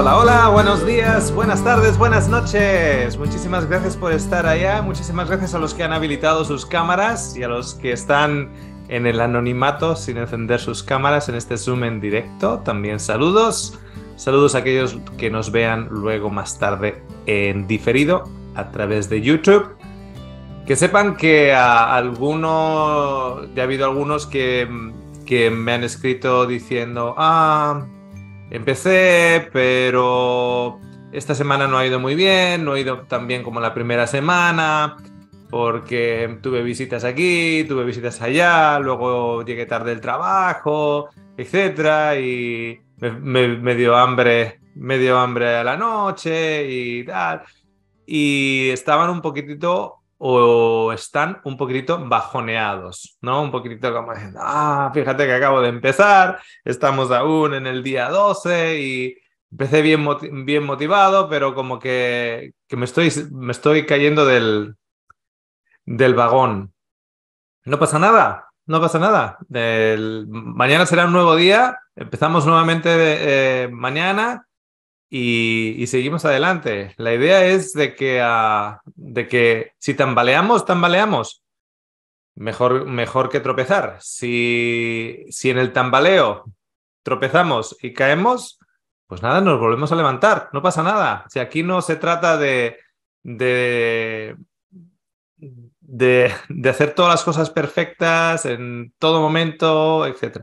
Hola, hola, buenos días, buenas tardes, buenas noches. Muchísimas gracias por estar allá, muchísimas gracias a los que han habilitado sus cámaras y a los que están en el anonimato sin encender sus cámaras en este Zoom en directo. También saludos, saludos a aquellos que nos vean luego más tarde en diferido a través de YouTube. Que sepan que a alguno, ya ha habido algunos que, que me han escrito diciendo, ah, Empecé, pero esta semana no ha ido muy bien, no ha ido tan bien como la primera semana, porque tuve visitas aquí, tuve visitas allá, luego llegué tarde del trabajo, etc. y me, dio hambre, me dio hambre a la noche y tal. Y estaban un poquitito o están un poquitito bajoneados, ¿no? Un poquitito como diciendo, ah, fíjate que acabo de empezar, estamos aún en el día 12 y empecé bien, bien motivado, pero como que, me, estoy, me estoy cayendo del, del vagón. No pasa nada, no pasa nada. mañana será un nuevo día, empezamos nuevamente eh, mañana y, seguimos adelante. La idea es de que, ah, si tambaleamos, tambaleamos. Mejor, que tropezar. Si, en el tambaleo tropezamos y caemos, pues nada, nos volvemos a levantar. No pasa nada. aquí no se trata de, de hacer todas las cosas perfectas en todo momento, etc.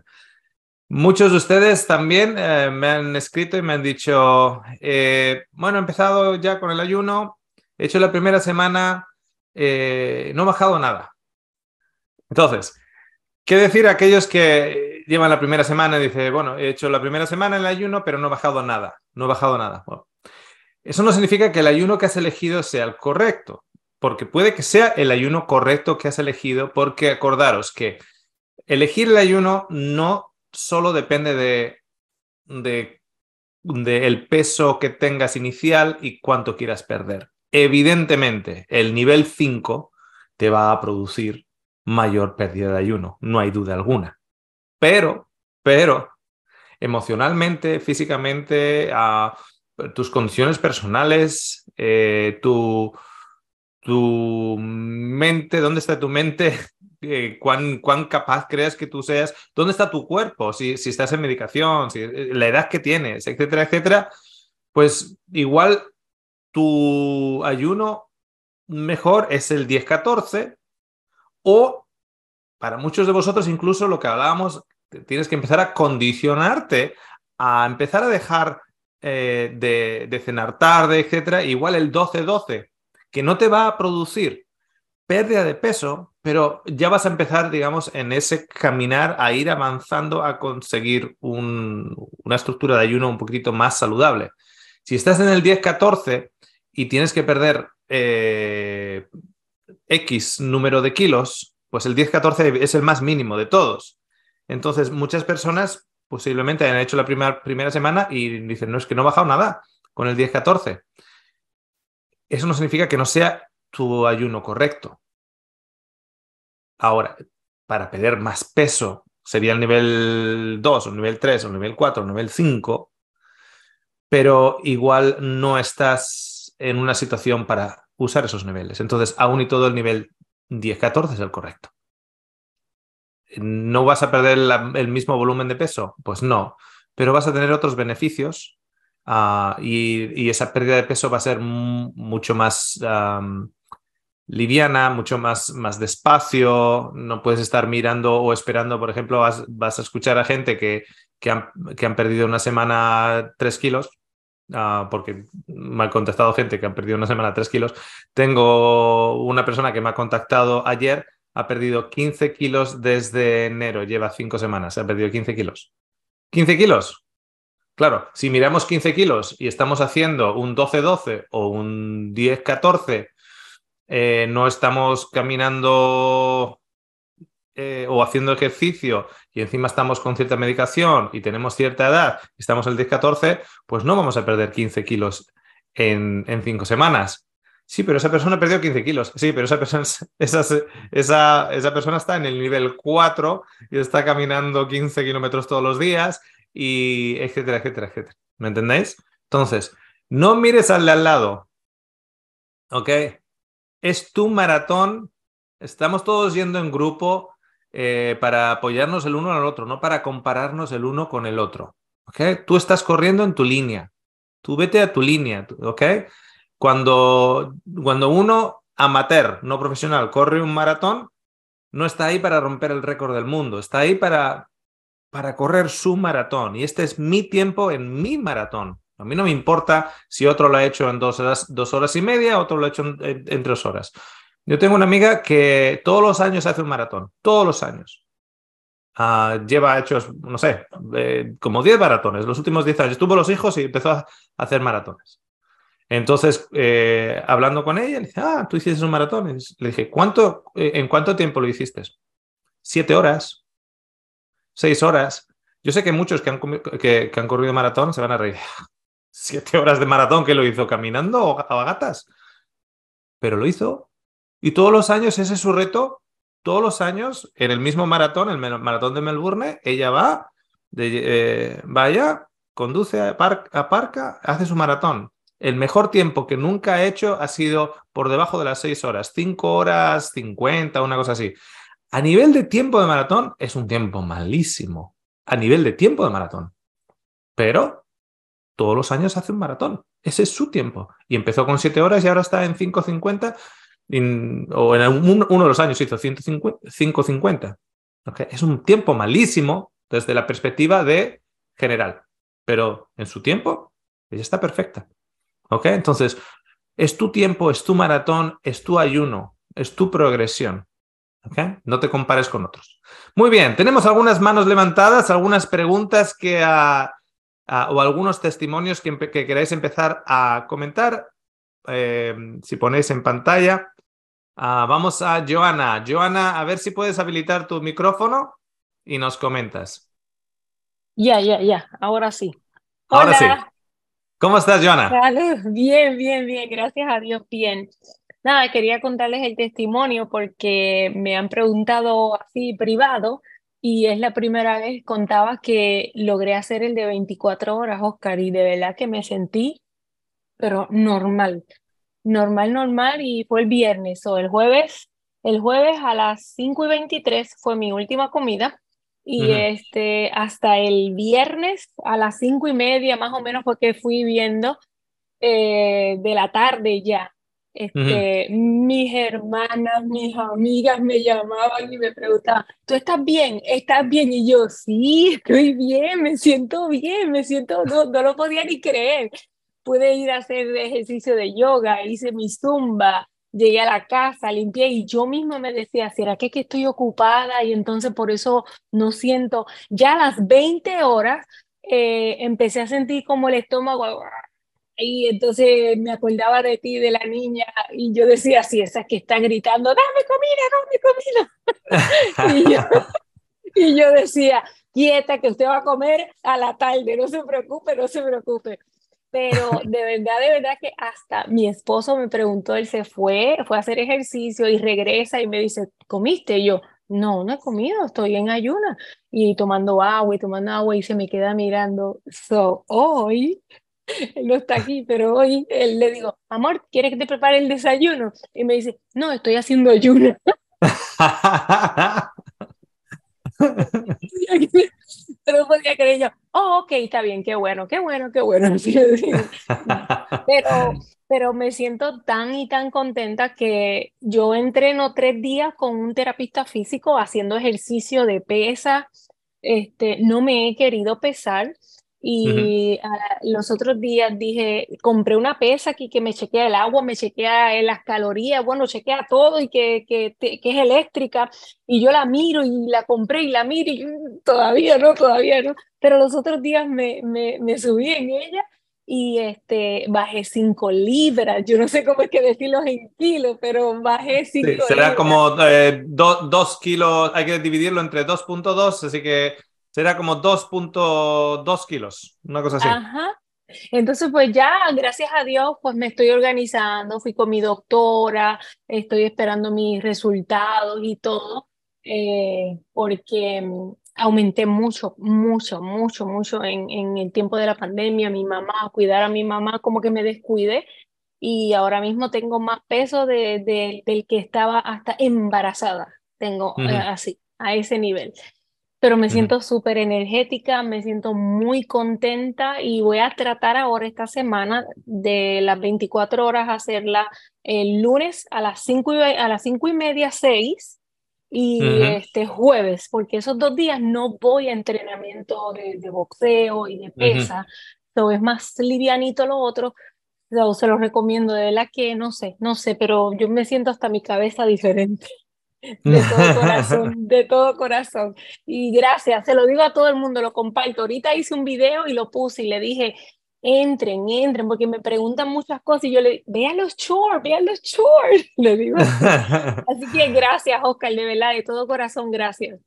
Muchos de ustedes también eh, me han escrito y me han dicho, eh, bueno, he empezado ya con el ayuno, he hecho la primera semana, eh, no he bajado nada. Entonces, ¿qué decir a aquellos que llevan la primera semana y dicen, bueno, he hecho la primera semana en el ayuno, pero no he bajado nada, no he bajado nada? eso no significa que el ayuno que has elegido sea el correcto, porque puede que sea el ayuno correcto que has elegido, porque acordaros que elegir el ayuno no solo depende de, el peso que tengas inicial y cuánto quieras perder. Evidentemente, el nivel 5 te va a producir mayor pérdida de ayuno, no hay duda alguna. Pero, pero, emocionalmente, físicamente, a tus condiciones personales, eh, tu, tu mente, dónde está tu mente, ¿cuán, ¿cuán, capaz crees que tú seas, dónde está tu cuerpo, si, estás en medicación, si, eh, la edad que tienes, etcétera, etcétera, pues igual tu ayuno mejor es el 10-14 o para muchos de vosotros incluso lo que hablábamos, tienes que empezar a condicionarte a empezar a dejar eh, de, de, cenar tarde, etcétera, igual el 12-12, que no te va a producir pérdida de peso, pero ya vas a empezar, digamos, en ese caminar a ir avanzando a conseguir una estructura de ayuno un poquito más saludable. Si estás en el 10-14 y tienes que perder eh, X número de kilos, pues el 10-14 es el más mínimo de todos. Entonces, muchas personas posiblemente han hecho la primera semana y dicen, no, es que no he bajado nada con el 10-14. Eso no significa que no sea tu ayuno correcto. Ahora, para perder más peso, sería el nivel 2, o el nivel 3, o el nivel 4, o el nivel 5, pero igual no estás en una situación para usar esos niveles. Entonces, aún y todo el nivel 10-14 es el correcto. ¿No vas a perder el mismo volumen de peso? Pues no, pero vas a tener otros beneficios ah, y, esa pérdida de peso va a ser mucho más liviana, mucho más, más despacio, no puedes estar mirando o esperando, por ejemplo, vas, a escuchar a gente que, que, han, perdido una semana tres kilos, ah, porque me ha contestado gente que han perdido una semana 3 kilos. Tengo una persona que me ha contactado ayer, ha perdido 15 kilos desde enero, lleva 5 semanas, ha perdido 15 kilos. ¿15 kilos? Claro, si miramos 15 kilos y estamos haciendo un 12-12 o un 10-14 eh, no estamos caminando eh, o haciendo ejercicio y encima estamos con cierta medicación y tenemos cierta edad, estamos el 10-14, pues no vamos a perder 15 kilos en, 5 cinco semanas. Sí, pero esa persona perdió 15 kilos. Sí, pero esa persona, esa, esa persona está en el nivel 4 y está caminando 15 kilómetros todos los días y etcétera, etcétera, etcétera. ¿Me entendéis? Entonces, no mires al de al lado. ¿Ok? es tu maratón. Estamos todos yendo en grupo eh, para apoyarnos el uno al otro, no para compararnos el uno con el otro. Tú estás corriendo en tu línea. Tú vete a tu línea. Cuando, cuando uno amateur, no profesional, corre un maratón, no está ahí para romper el récord del mundo, está ahí para, para correr su maratón. Y este es mi tiempo en mi maratón. A mí no me importa si otro lo ha hecho en dos horas, horas y media, otro lo ha hecho en, tres horas. Yo tengo una amiga que todos los años hace un maratón, todos los años. Ah, lleva hechos, no sé, eh, como 10 maratones. Los últimos 10 años tuvo los hijos y empezó a hacer maratones. Entonces, eh, hablando con ella, le dije, ah, tú hiciste un maratón. Le dije, ¿cuánto, eh, ¿en cuánto tiempo lo hiciste? Siete horas, seis horas. Yo sé que muchos que han corrido maratón se van a reír siete horas de maratón que lo hizo caminando o a gatas. Pero lo hizo. Y todos los años ese es su reto. Todos los años, en el mismo maratón, el maratón de Melbourne, ella va, de, eh, vaya, conduce, a Parca, aparca, hace su maratón. El mejor tiempo que nunca ha hecho ha sido por debajo de las seis horas, cinco horas cincuenta, una cosa así. A nivel de tiempo de maratón, es un tiempo malísimo. A nivel de tiempo de maratón. Pero todos los años hace un maratón. Ese es su tiempo. Y empezó con siete horas y ahora está en 5.50 o en uno de los años hizo 5.50. Es un tiempo malísimo desde la perspectiva de general, pero en su tiempo ella está perfecta. Entonces, es tu tiempo, es tu maratón, es tu ayuno, es tu progresión. No te compares con otros. Muy bien, tenemos algunas manos levantadas, algunas preguntas que... a Ah, o algunos testimonios que, queráis empezar a comentar, em, si ponéis en pantalla. Ah, vamos a Joana. Joana, a ver si puedes habilitar tu micrófono y nos comentas. Ya, ya, ya. Ahora sí. Ahora Hola. sí. ¿Cómo estás, Joana? Bien, bien, bien. Gracias a Dios, bien. Nada, quería contarles el testimonio porque me han preguntado así privado y es la primera vez, contaba que logré hacer el de 24 horas, Oscar, y de verdad que me sentí, pero normal, normal, normal, y fue el viernes o el jueves. El jueves a las 5 y 23 fue mi última comida y este, hasta el viernes a las 5 y media más o menos fue que fui viendo eh, de la tarde ya este, Mis hermanas, mis amigas me llamaban y me preguntaban, ¿tú estás bien? ¿Estás bien? Y yo, sí, estoy bien, me siento bien, me siento, no, no lo podía ni creer. Pude ir a hacer ejercicio de yoga, hice mi zumba, llegué a la casa, limpié y yo misma me decía, ¿será que, que estoy ocupada y entonces por eso no siento? Ya a las 20 horas eh, empecé a sentir como el estómago y entonces me acordaba de ti, de la niña, y yo decía, sí, esas que están gritando, dame comida, dame comida. y, yo, y yo decía, quieta, que usted va a comer a la tarde, no se preocupe, no se preocupe. Pero de verdad, de verdad que hasta mi esposo me preguntó, él se fue, fue a hacer ejercicio y regresa y me dice, ¿comiste? Y yo, no, no he comido, estoy en ayuna y tomando agua y tomando agua y se me queda mirando. So, hoy él no está aquí, pero hoy él le digo, amor, ¿quieres que te prepare el desayuno? Y me dice, no, estoy haciendo ayuno. pero podía creer yo, oh, ok, está bien, qué bueno, qué bueno, qué bueno. pero, pero me siento tan y tan contenta que yo entreno tres días con un terapista físico haciendo ejercicio de pesa. Este, no me he querido pesar y ah, los otros días dije, compré una pesa aquí que me chequea el agua, me chequea eh, las calorías, bueno, chequea todo y que, que, es eléctrica. Y yo la miro y la compré y la miro y mm, todavía no, todavía no. Pero los otros días me, me, subí en ella y este, bajé 5 libras. Yo no sé cómo es que decirlo en kilos, pero bajé 5 Será como 2 eh, kilos, hay que dividirlo entre 2.2, así que Será como 2.2 kilos, una cosa así. Ajá. Entonces, pues ya, gracias a Dios, pues me estoy organizando, fui con mi doctora, estoy esperando mis resultados y todo, eh, porque mm, aumenté mucho, mucho, mucho, mucho en, en, el tiempo de la pandemia, mi mamá, cuidar a mi mamá, como que me descuide, y ahora mismo tengo más peso del que estaba hasta embarazada, tengo eh, así, a ese nivel pero me siento súper energética, me siento muy contenta y voy a tratar ahora esta semana de las 24 horas hacerla el lunes a las 5 y, a las cinco y media, 6 y este jueves, porque esos dos días no voy a entrenamiento de, boxeo y de pesa, es más livianito lo otro, se los recomiendo, de la que no sé, no sé, pero yo me siento hasta mi cabeza diferente. De todo corazón, de todo corazón. Y gracias, se lo digo a todo el mundo, lo comparto. Ahorita hice un video y lo puse y le dije, entren, entren, porque me preguntan muchas cosas y yo le vean los shorts, vean los shorts, le digo. Así que gracias, Oscar, de verdad, de todo corazón, gracias.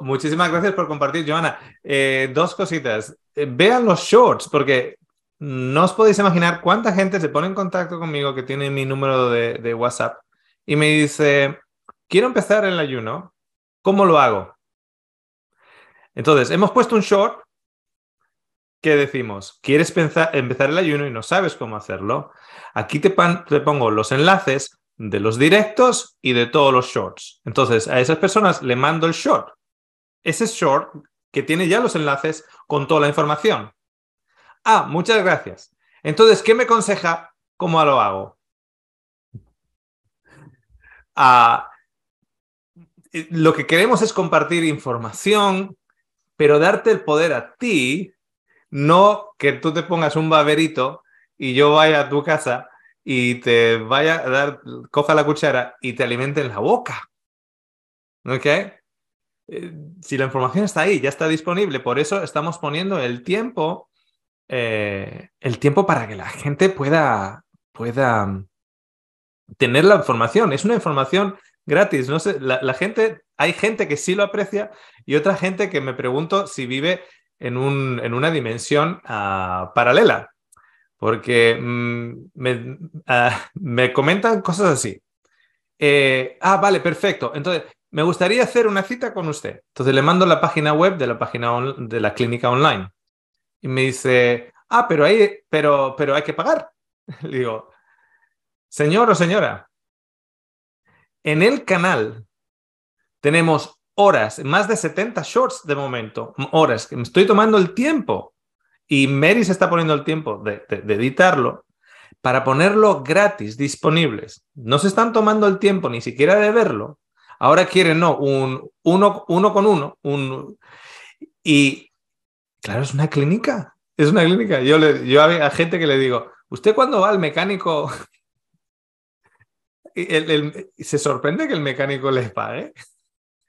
muchísimas gracias por compartir, Joana. Eh, dos cositas. Eh, vean los shorts, porque no os podéis imaginar cuánta gente se pone en contacto conmigo que tiene mi número de, de WhatsApp y me dice, quiero empezar el ayuno, ¿cómo lo hago? Entonces, hemos puesto un short que decimos, quieres empezar el ayuno y no sabes cómo hacerlo. Aquí te, te pongo los enlaces de los directos y de todos los shorts. Entonces, a esas personas le mando el short. Ese short que tiene ya los enlaces con toda la información. Ah, muchas gracias. Entonces, ¿qué me aconseja? ¿Cómo lo hago? Ah, eh, lo que queremos es compartir información, pero darte el poder a ti, no que tú te pongas un baberito y yo vaya a tu casa y te vaya a dar, coja la cuchara y te alimente en la boca. ¿Ok? Eh, si la información está ahí, ya está disponible, por eso estamos poniendo el tiempo, eh, el tiempo para que la gente pueda, pueda mm, tener la información. Es una información gratis. No sé, la, gente, hay gente que sí lo aprecia y otra gente que me pregunto si vive en, una dimensión ah, paralela, porque mm, ah, me, comentan cosas así. Eh, ah, vale, perfecto. Entonces, me gustaría hacer una cita con usted. Entonces le mando la página web de la página de la clínica online. Y me dice, ah, pero hay, pero, pero hay que pagar. Le digo, señor o señora, en el canal tenemos horas, más de 70 shorts de momento, horas, que me estoy tomando el tiempo y Mary se está poniendo el tiempo de, editarlo para ponerlo gratis, disponibles. No se están tomando el tiempo ni siquiera de verlo. Ahora quieren, no, un uno, uno con uno, Y claro, es una clínica, es una clínica. Yo, le, yo a, gente que le digo, ¿usted cuándo va al mecánico ¿Se sorprende que el mecánico le pague?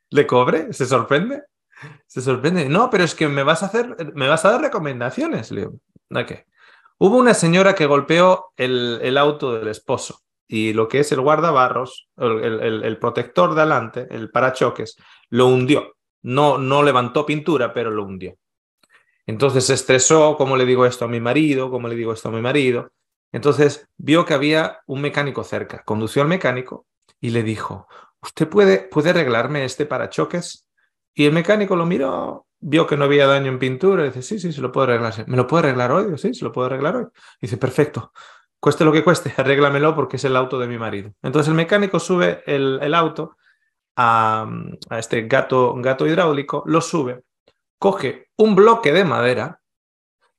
¿Le cobre? ¿Se sorprende? Se sorprende. No, pero es que me vas a hacer, me vas a dar recomendaciones, Leo. qué Hubo una señora que golpeó el, auto del esposo y lo que es el guardabarros, el, protector de adelante, el parachoques, lo hundió. No, no levantó pintura, pero lo hundió. Entonces se estresó, ¿cómo le digo esto a mi marido? ¿Cómo le digo esto a mi marido? Entonces vio que había un mecánico cerca, condució al mecánico y le dijo, ¿usted puede, puede arreglarme este parachoques? Y el mecánico lo miró, vio que no había daño en pintura, dice, sí, sí, se lo puedo arreglar. ¿Me lo puede arreglar hoy? Sí, se lo puedo arreglar hoy. dice, perfecto, cueste lo que cueste, arréglamelo porque es el auto de mi marido. Entonces el mecánico sube el, auto a, este gato, gato hidráulico, lo sube, coge un bloque de madera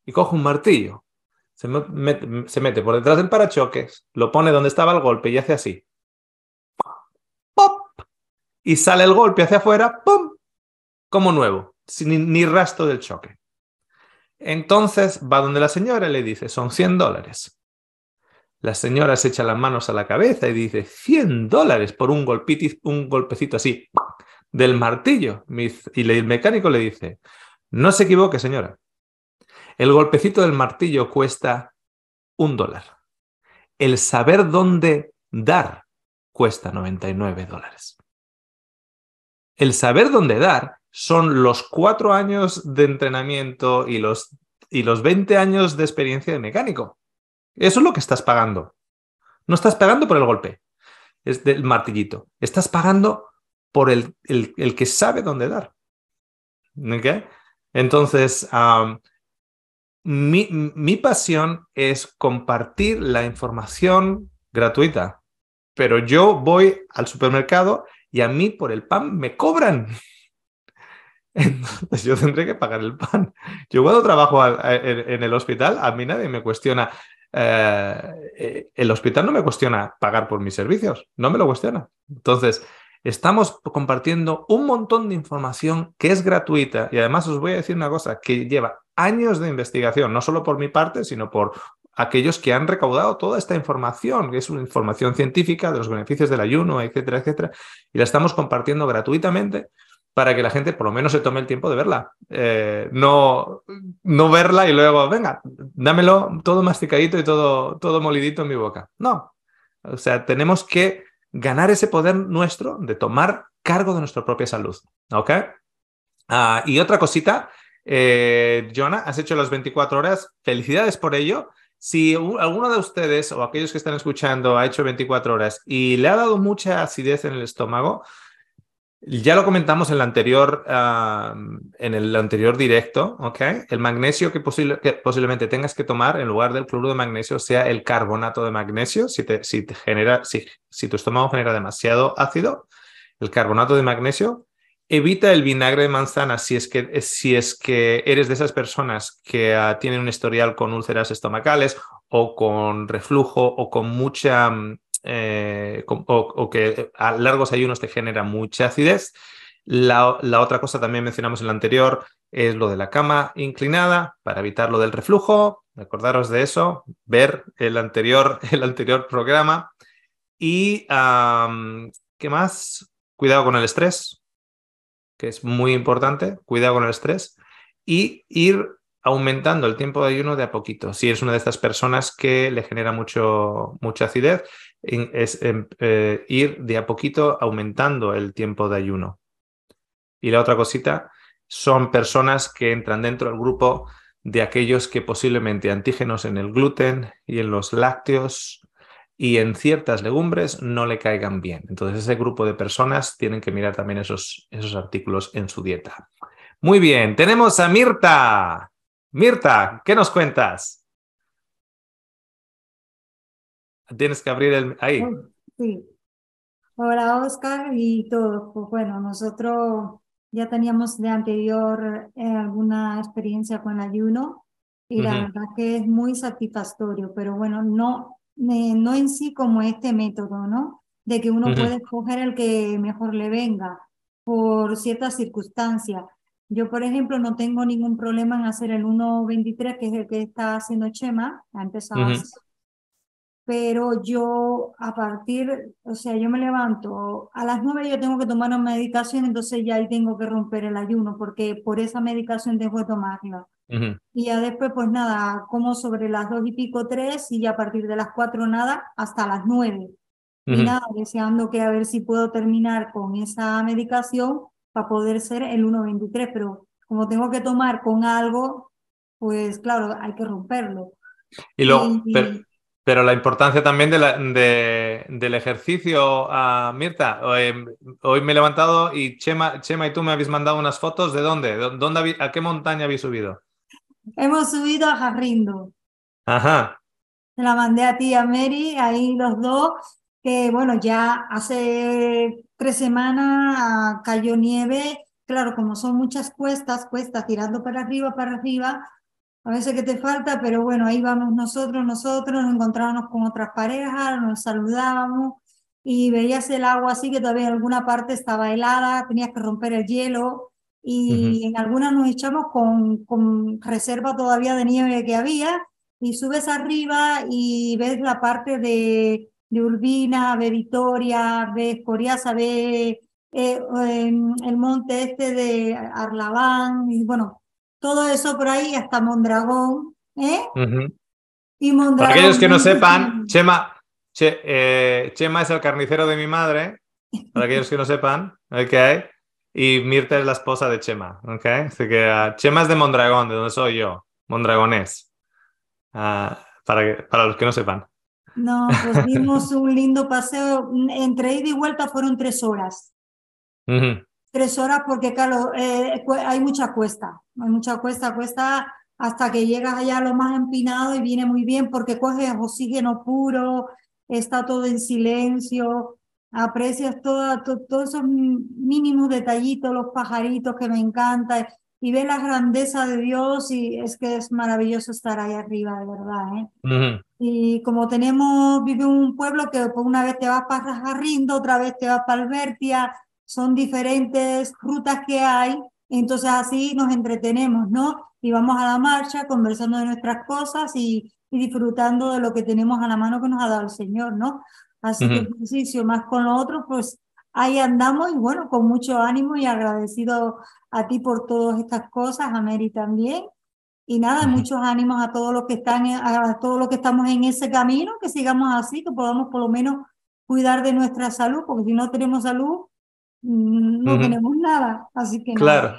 y coge un martillo se mete, por detrás del parachoques, lo pone donde estaba el golpe y hace así. ¡Pop! Y sale el golpe hacia afuera, ¡pum! Como nuevo, sin ni rastro del choque. Entonces va donde la señora y le dice, son 100 dólares. La señora se echa las manos a la cabeza y dice, 100 dólares por un, un golpecito así del martillo. Y el mecánico le dice, no se equivoque, señora. El golpecito del martillo cuesta un dólar. El saber dónde dar cuesta 99 dólares. El saber dónde dar son los cuatro años de entrenamiento y los, y los 20 años de experiencia de mecánico. Eso es lo que estás pagando. No estás pagando por el golpe, es del martillito. Estás pagando por el, el, que sabe dónde dar. Entonces, mi, pasión es compartir la información gratuita, pero yo voy al supermercado y a mí por el pan me cobran. Entonces yo tendré que pagar el pan. Yo cuando trabajo en, el hospital, a mí nadie me cuestiona. Eh, eh, el hospital no me cuestiona pagar por mis servicios, no me lo cuestiona. Entonces, estamos compartiendo un montón de información que es gratuita y además os voy a decir una cosa que lleva años de investigación, no solo por mi parte, sino por aquellos que han recaudado toda esta información, que es una información científica de los beneficios del ayuno, etcétera, etcétera, y la estamos compartiendo gratuitamente para que la gente por lo menos se tome el tiempo de verla. Eh, no, no verla y luego, venga, dámelo todo masticadito y todo, todo molidito en mi boca. No. O sea, tenemos que ganar ese poder nuestro de tomar cargo de nuestra propia salud. ¿Ok? Ah, y otra cosita eh, has hecho las 24 horas. Felicidades por ello. Si alguno de ustedes o aquellos que están escuchando ha hecho 24 horas y le ha dado mucha acidez en el estómago, ya lo comentamos en el anterior, en el anterior directo, ¿ok? El magnesio que, posiblemente tengas que tomar en lugar del cloruro de magnesio sea el carbonato de magnesio. Si, te, genera, si tu estómago genera demasiado ácido, el carbonato de magnesio Evita el vinagre de manzana si es que, eh, si es que eres de esas personas que ah, tienen un historial con úlceras estomacales o con reflujo o con mucha mm, eh, o, que eh, a largos ayunos te genera mucha acidez. La, otra cosa también mencionamos en la anterior es lo de la cama inclinada para evitar lo del reflujo. Acordaros de eso, ver el anterior, el anterior programa. Y ¿qué más? Cuidado con el estrés, que es muy importante, cuidado con el estrés, y ir aumentando el tiempo de ayuno de a poquito. Si es una de estas personas que le genera mucho, mucha acidez, es em, eh, ir de a poquito aumentando el tiempo de ayuno. Y la otra cosita son personas que entran dentro del grupo de aquellos que posiblemente antígenos en el gluten y en los lácteos y en ciertas legumbres no le caigan bien. Entonces ese grupo de personas tienen que mirar también esos, esos artículos en su dieta. Muy bien, tenemos a Mirta. Mirta, ¿qué nos cuentas? Tienes que abrir el... Ahí. Oh, sí. Hola, Oscar y todos. Pues bueno, nosotros ya teníamos de anterior eh, alguna experiencia con ayuno y la verdad que es muy satisfactorio, pero bueno, no no en sí como este método, ¿no? De que uno puede escoger el que mejor le venga por ciertas circunstancias. Yo, por ejemplo, no tengo ningún problema en hacer el 1.23, que es el que está haciendo Chema, ha empezado a hacer. Pero yo a partir, o sea, yo me levanto, a las 9 yo tengo que tomar una medicación, entonces ya ahí tengo que romper el ayuno, porque por esa medicación dejo de tomarla. Y ya después, pues nada, como sobre las dos y pico, tres, y a partir de las cuatro nada, hasta las nueve. Y nada, deseando que a ver si puedo terminar con esa medicación para poder ser el 1.23, pero como tengo que tomar con algo, pues claro, hay que romperlo. Y luego, pero, la importancia también de del ejercicio, uh, Mirta, hoy, me he levantado y Chema, Chema y tú me habéis mandado unas fotos de dónde, dónde a qué montaña habéis subido. Hemos subido a Jarrindo. Ajá. Se la mandé a ti, a Mary, ahí los dos, que bueno, ya hace tres semanas ah, cayó nieve. Claro, como son muchas cuestas, cuestas tirando para arriba, para arriba, a veces que te falta, pero bueno, ahí vamos nosotros, nosotros, nos encontrábamos con otras parejas, nos saludábamos y veías el agua así que todavía en alguna parte estaba helada, tenías que romper el hielo y en algunas nos echamos con, con reserva todavía de nieve que había y subes arriba y ves la parte de, de Urbina, de Vitoria, ves Coriaza, ves eh, el monte este de Arlabán, y bueno, todo eso por ahí hasta Mondragón. ¿eh? y Mondragón Para aquellos que no sepan, Chema, eh, Chema es el carnicero de mi madre. Para aquellos que no sepan, hay y Mirta es la esposa de Chema, ¿ok? Así que ah, Chema es de Mondragón, de donde soy yo, mondragonés, ah, para, para los que no sepan. No, pues vimos un lindo paseo, entre ida y vuelta fueron tres horas. Tres horas porque, Carlos eh, hay mucha cuesta, hay mucha cuesta, cuesta hasta que llegas allá a lo más empinado y viene muy bien porque coges oxígeno puro, está todo en silencio, aprecias todos todo, esos mínimos detallitos, los pajaritos que me encanta y ve la grandeza de Dios y es que es maravilloso estar ahí arriba, de verdad. ¿eh? Y como tenemos, vive un pueblo que una vez te vas para Rajarrindo, otra vez te vas para Albertia, son diferentes rutas que hay, entonces así nos entretenemos, ¿no? Y vamos a la marcha conversando de nuestras cosas y, y disfrutando de lo que tenemos a la mano que nos ha dado el Señor, ¿no? Así ejercicio más con lo otro, pues ahí andamos y bueno, con mucho ánimo y agradecido a ti por todas estas cosas, a Mary también. Y nada, muchos ánimos a todos los que están, a todos los que estamos en ese camino, que sigamos así, que podamos por lo menos cuidar de nuestra salud, porque si no tenemos salud, mm, no tenemos nada. Así que claro.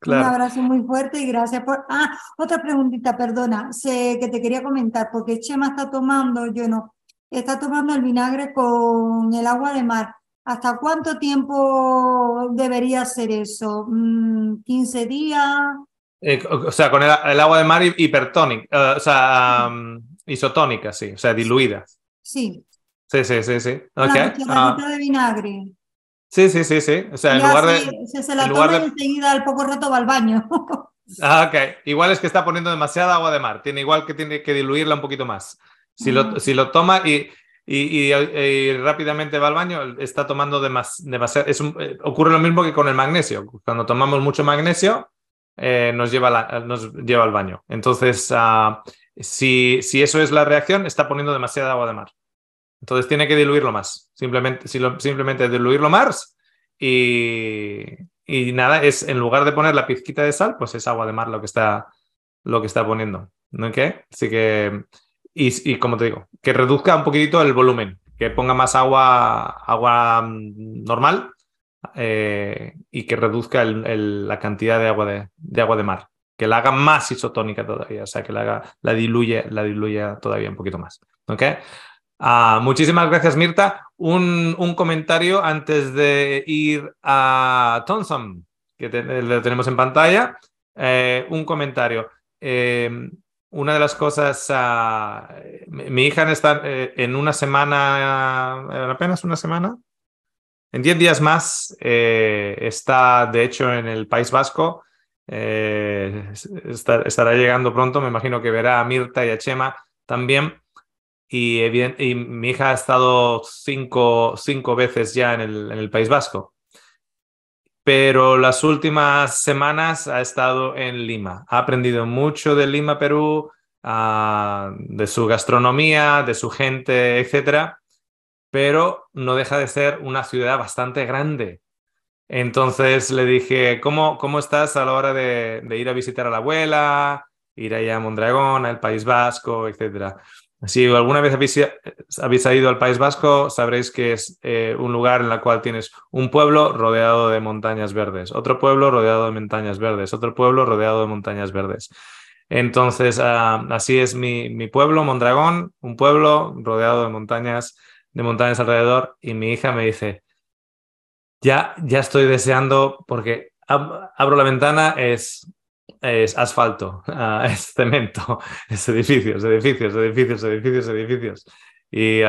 Claro. Un abrazo muy fuerte y gracias por. Ah, otra preguntita, perdona, sé que te quería comentar, porque Chema está tomando, yo no está tomando el vinagre con el agua de mar. ¿Hasta cuánto tiempo debería ser eso? ¿15 mm, días? Eh, o sea, con el, agua de mar hipertónica, eh, o sea, isotónica, sí, o sea, diluida. Sí. Sí, sí, sí, sí. La ah. de vinagre. Sí, sí, sí, sí. O sea, en lugar de. Se, la toma enseguida al poco rato va al baño. ah, ok. Igual es que está poniendo demasiada agua de mar. Tiene igual que tiene que diluirla un poquito más. Mm. Si, lo, toma y, y, rápidamente va al baño, está tomando demasiado. es eh, ocurre lo mismo que con el magnesio. Cuando tomamos mucho magnesio, eh, nos, lleva nos lleva al baño. Entonces, ah, si, si, eso es la reacción, está poniendo demasiada agua de mar. Entonces tiene que diluirlo más. Simplemente, si simplemente diluirlo más y, nada, es en lugar de poner la pizquita de sal, pues es agua de mar lo que está, lo que está poniendo. Así que y, como te digo, que reduzca un poquitito el volumen, que ponga más agua, agua mm, normal eh, y que reduzca la cantidad de agua de, agua de mar, que la haga más isotónica todavía, o sea, que la, la, diluye, la diluya todavía un poquito más. Ah, muchísimas gracias, Mirta. Un, comentario antes de ir a Thompson, que lo tenemos en pantalla. Eh, un comentario. Eh, una de las cosas, ah, mi, hija está eh, en una semana, apenas una semana, en 10 días más, eh, está de hecho en el País Vasco, eh, estará llegando pronto, me imagino que verá a Mirta y a Chema también. Y, y mi hija ha estado cinco, cinco veces ya en el, en el País Vasco pero las últimas semanas ha estado en Lima. Ha aprendido mucho de Lima, Perú, ah, de su gastronomía, de su gente, etc. Pero no deja de ser una ciudad bastante grande. Entonces le dije, ¿cómo, cómo estás a la hora de, ir a visitar a la abuela, ir allá a Mondragón, al País Vasco, etcétera? Si alguna vez habéis, ido al País Vasco, sabréis que es eh, un lugar en el cual tienes un pueblo rodeado de montañas verdes, otro pueblo rodeado de montañas verdes, otro pueblo rodeado de montañas verdes. Entonces, ah, así es mi, mi, pueblo, Mondragón, un pueblo rodeado de montañas, de montañas alrededor, y mi hija me dice, ya, ya estoy deseando, porque abro la ventana, es es asfalto, ah, es cemento, es edificios, edificios, edificios, edificios, edificios. Y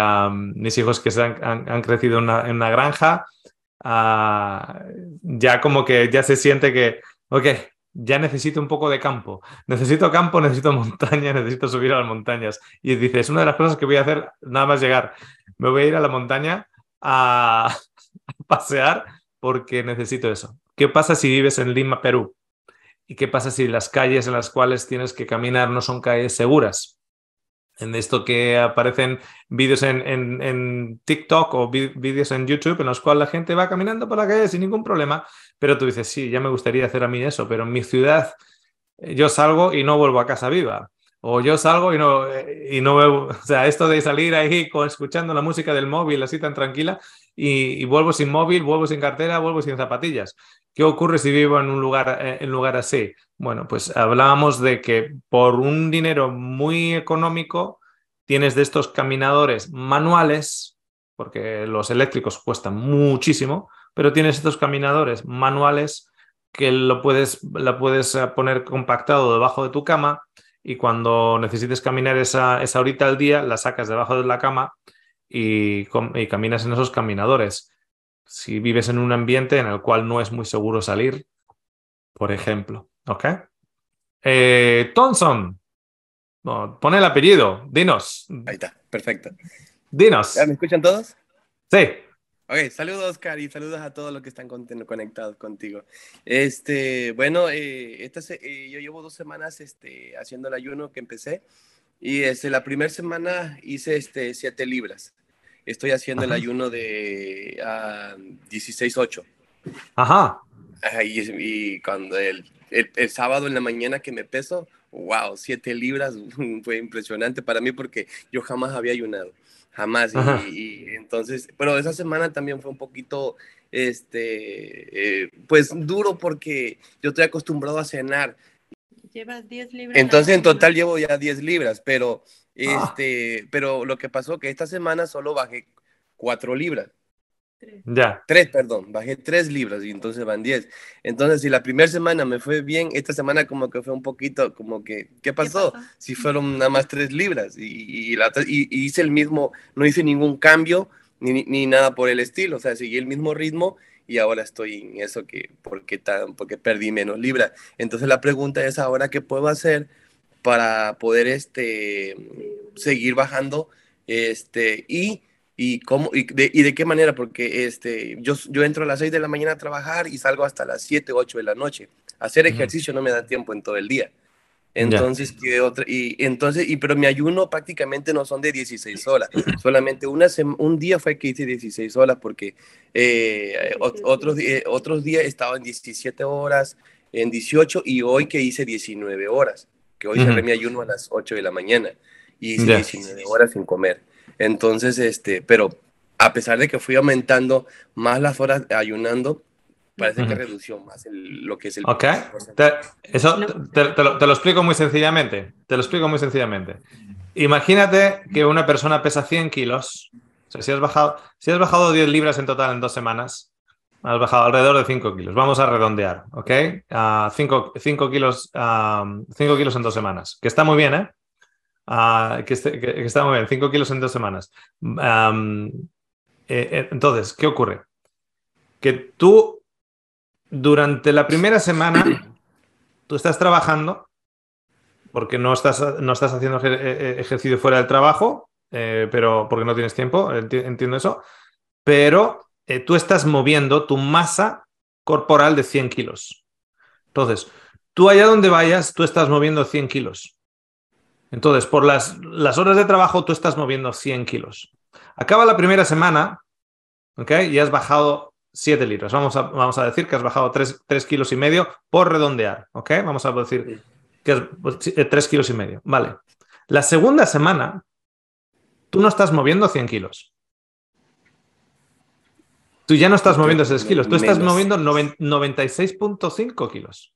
mis hijos que han, crecido en una, granja, ah, ya como que ya se siente que, ok, ya necesito un poco de campo. Necesito campo, necesito montaña, necesito subir a las montañas. Y dices, una de las cosas que voy a hacer nada más llegar. Me voy a ir a la montaña a pasear porque necesito eso. ¿Qué pasa si vives en Lima, Perú? ¿Y qué pasa si las calles en las cuales tienes que caminar no son calles seguras? en esto que aparecen vídeos en, TikTok o vídeos en YouTube en los cuales la gente va caminando por la calle sin ningún problema, pero tú dices, sí, ya me gustaría hacer a mí eso, pero en mi ciudad eh, yo salgo y no vuelvo a casa viva. O yo salgo y no, eh, y no veo, o sea, esto de salir ahí escuchando la música del móvil así tan tranquila, y, vuelvo sin móvil, vuelvo sin cartera, vuelvo sin zapatillas. ¿Qué ocurre si vivo en un lugar, eh, en lugar así? Bueno, pues hablábamos de que por un dinero muy económico tienes de estos caminadores manuales, porque los eléctricos cuestan muchísimo, pero tienes estos caminadores manuales que lo puedes, la puedes eh, poner compactado debajo de tu cama y cuando necesites caminar esa, esa horita al día, la sacas debajo de la cama y, caminas en esos caminadores. Si vives en un ambiente en el cual no es muy seguro salir, por ejemplo. ¿Ok? Eh, Thompson, pon el apellido, dinos. Ahí está, perfecto. Dinos. me escuchan todos? Sí. Ok, saludos Oscar y saludos a todos los que están conectados contigo. Este, bueno, eh, eh, yo llevo dos semanas este, haciendo el ayuno que empecé y este, la primera semana hice este, 7 libras. Estoy haciendo el ayuno de 16-8. Ah, Ajá. Y, y cuando el, sábado en la mañana que me peso, wow, 7 libras fue impresionante para mí porque yo jamás había ayunado. Jamás. Y, entonces, pero esa semana también fue un poquito, este, eh, pues duro porque yo estoy acostumbrado a cenar Llevas 10 libras. Entonces en total llevo ya 10 libras, pero, ah. este, pero lo que pasó que esta semana solo bajé 4 libras. Ya. Tres, perdón, bajé 3 libras y entonces van 10, Entonces, si la primera semana me fue bien, esta semana como que fue un poquito, como que, ¿qué pasó? Si fueron nada más 3 libras y, la, y hice el mismo, no hice ningún cambio ni, ni, nada por el estilo, o sea, seguí el mismo ritmo y ahora estoy en eso que porque tan porque perdí menos libra. Entonces la pregunta es ahora qué puedo hacer para poder este seguir bajando este y y cómo y de, qué manera porque este yo yo entro a las 6 de la mañana a trabajar y salgo hasta las 7, 8 de la noche. Hacer ejercicio no me da tiempo en todo el día. Entonces, Y entonces, y, pero mi ayuno prácticamente no son de 16 horas. Solamente un día fue que hice 16 horas porque eh, otros, eh, otros días estaba en 17 horas, en 18 y hoy que hice 19 horas, que hoy cerré mi ayuno a las 8 de la mañana y hice 19 horas sin comer. Entonces, este, pero a pesar de que fui aumentando más las horas ayunando, Parece que redució más lo que es el... Ok, eso te, lo, explico muy sencillamente, te lo explico muy sencillamente. Imagínate que una persona pesa 100 kilos, si has bajado, si has bajado 10 libras en total en dos semanas, has bajado alrededor de 5 kilos. Vamos a redondear, ¿ok? 5, kilos, kilos en dos semanas, que está muy bien, ¿eh? que, está muy bien, 5 kilos en dos semanas. Eh, eh, entonces, ¿qué ocurre? Que tú durante la primera semana tú estás trabajando porque no estás, no estás haciendo eh, eh, ejercicio fuera del trabajo, eh, pero porque no tienes tiempo, entiendo eso, pero tú estás moviendo tu masa corporal de 100 kilos. Entonces, tú allá donde vayas, tú estás moviendo 100 kilos. Entonces, por las, las horas de trabajo, tú estás moviendo 100 kilos. Acaba la primera semana, ¿ok? Y has bajado 7 litros. Vamos a, vamos a decir que has bajado 3, kilos y medio por redondear, ¿ok? Vamos a decir que es pues, 3 eh, kilos y medio. Vale. La segunda semana, tú no estás moviendo 100 kilos. Tú ya no estás moviendo 6 kilos, tú estás moviendo 96.5 kilos.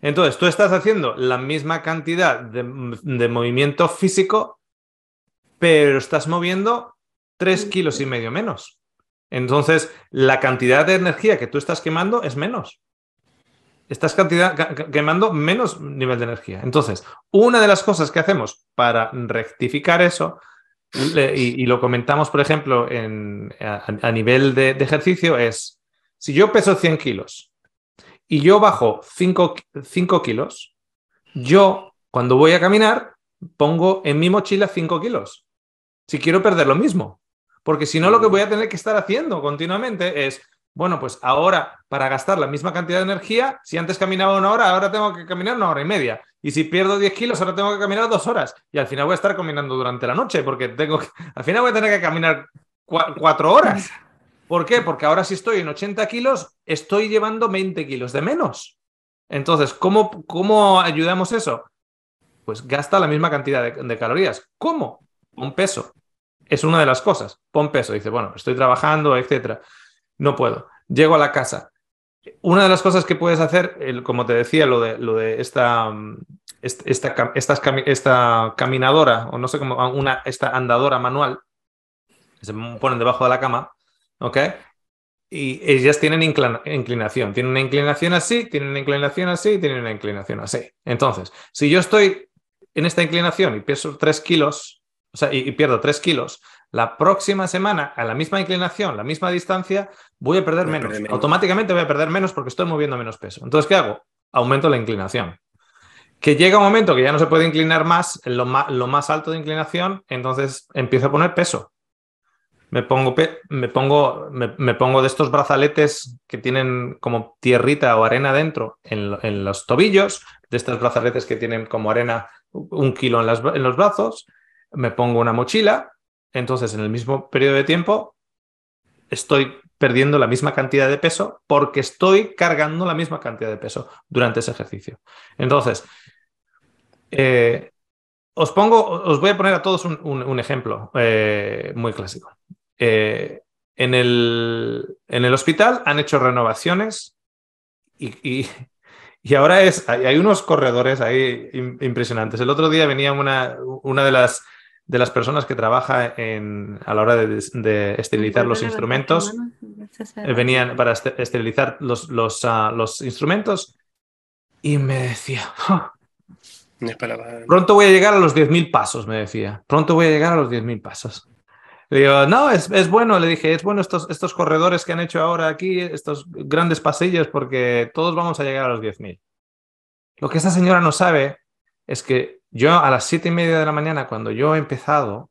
Entonces, tú estás haciendo la misma cantidad de, de movimiento físico, pero estás moviendo 3 kilos y medio menos. Entonces, la cantidad de energía que tú estás quemando es menos. Estás quemando menos nivel de energía. Entonces, una de las cosas que hacemos para rectificar eso, y, lo comentamos, por ejemplo, en, a, nivel de, ejercicio, es si yo peso 100 kilos y yo bajo 5, 5 kilos, yo cuando voy a caminar pongo en mi mochila 5 kilos. Si quiero perder lo mismo. Porque si no, lo que voy a tener que estar haciendo continuamente es, bueno, pues ahora para gastar la misma cantidad de energía, si antes caminaba una hora, ahora tengo que caminar una hora y media. Y si pierdo 10 kilos, ahora tengo que caminar dos horas. Y al final voy a estar caminando durante la noche, porque tengo al final voy a tener que caminar cuatro horas. ¿Por qué? Porque ahora si estoy en 80 kilos, estoy llevando 20 kilos de menos. Entonces, ¿cómo, cómo ayudamos eso? Pues gasta la misma cantidad de, de calorías. ¿Cómo? Un peso es una de las cosas. Pon peso, dice, bueno, estoy trabajando, etcétera. No puedo. Llego a la casa. Una de las cosas que puedes hacer, como te decía, lo de, lo de esta, mm, esta, esta caminadora, o no sé cómo, ah, una, esta andadora manual, se ponen debajo de la cama, ¿ok? Y ellas tienen inclinación, tienen una inclinación así, tienen una inclinación así, tienen una inclinación así. Entonces, si yo estoy en esta inclinación y peso 3 kilos, o sea, y, pierdo 3 kilos, la próxima semana, a la misma inclinación, la misma distancia, voy a perder, menos. Automáticamente voy a perder menos porque estoy moviendo menos peso. Entonces, ¿qué hago? Aumento la inclinación. Que llega un momento que ya no se puede inclinar más, lo, más, alto de inclinación, entonces empiezo a poner peso. Me pongo, me, pongo, pongo de estos brazaletes que tienen como tierrita o arena dentro en, los tobillos, de estos brazaletes que tienen como arena un kilo en, en los brazos, me pongo una mochila, entonces en el mismo periodo de tiempo estoy perdiendo la misma cantidad de peso porque estoy cargando la misma cantidad de peso durante ese ejercicio. Entonces, eh, os pongo, os voy a poner a todos un, ejemplo eh, muy clásico. Eh, en, el, en, el, hospital han hecho renovaciones y, ahora es, hay, unos corredores ahí impresionantes. El otro día venía una, una de las de las personas que trabaja a la hora de, eh, este, esterilizar los instrumentos. Venían para esterilizar los, ah, los, instrumentos y me decía, ah". pronto voy a llegar a los 10.000 pasos, me decía, pronto voy a llegar a los 10.000 pasos. Le digo, no, es, bueno, le dije, es bueno estos, estos corredores que han hecho ahora aquí, estos grandes pasillos, porque todos vamos a llegar a los 10.000. Lo que esa señora no sabe es que yo a las siete y media de la mañana, cuando yo he empezado,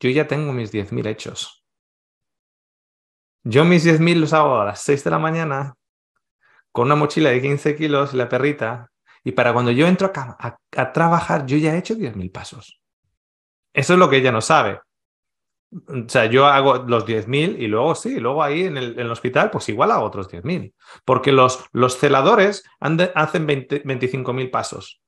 yo ya tengo mis 10.000 hechos. Yo mis 10.000 los hago a las 6 de la mañana con una mochila de 15 kilos y la perrita. Y para cuando yo entro a, trabajar, yo ya he hecho 10.000 pasos. Eso es lo que ella no sabe. O sea, yo hago los 10.000 y luego sí, luego ahí en el, hospital, pues igual hago otros 10.000. Porque los, celadores hacen hacen 25.000 pasos.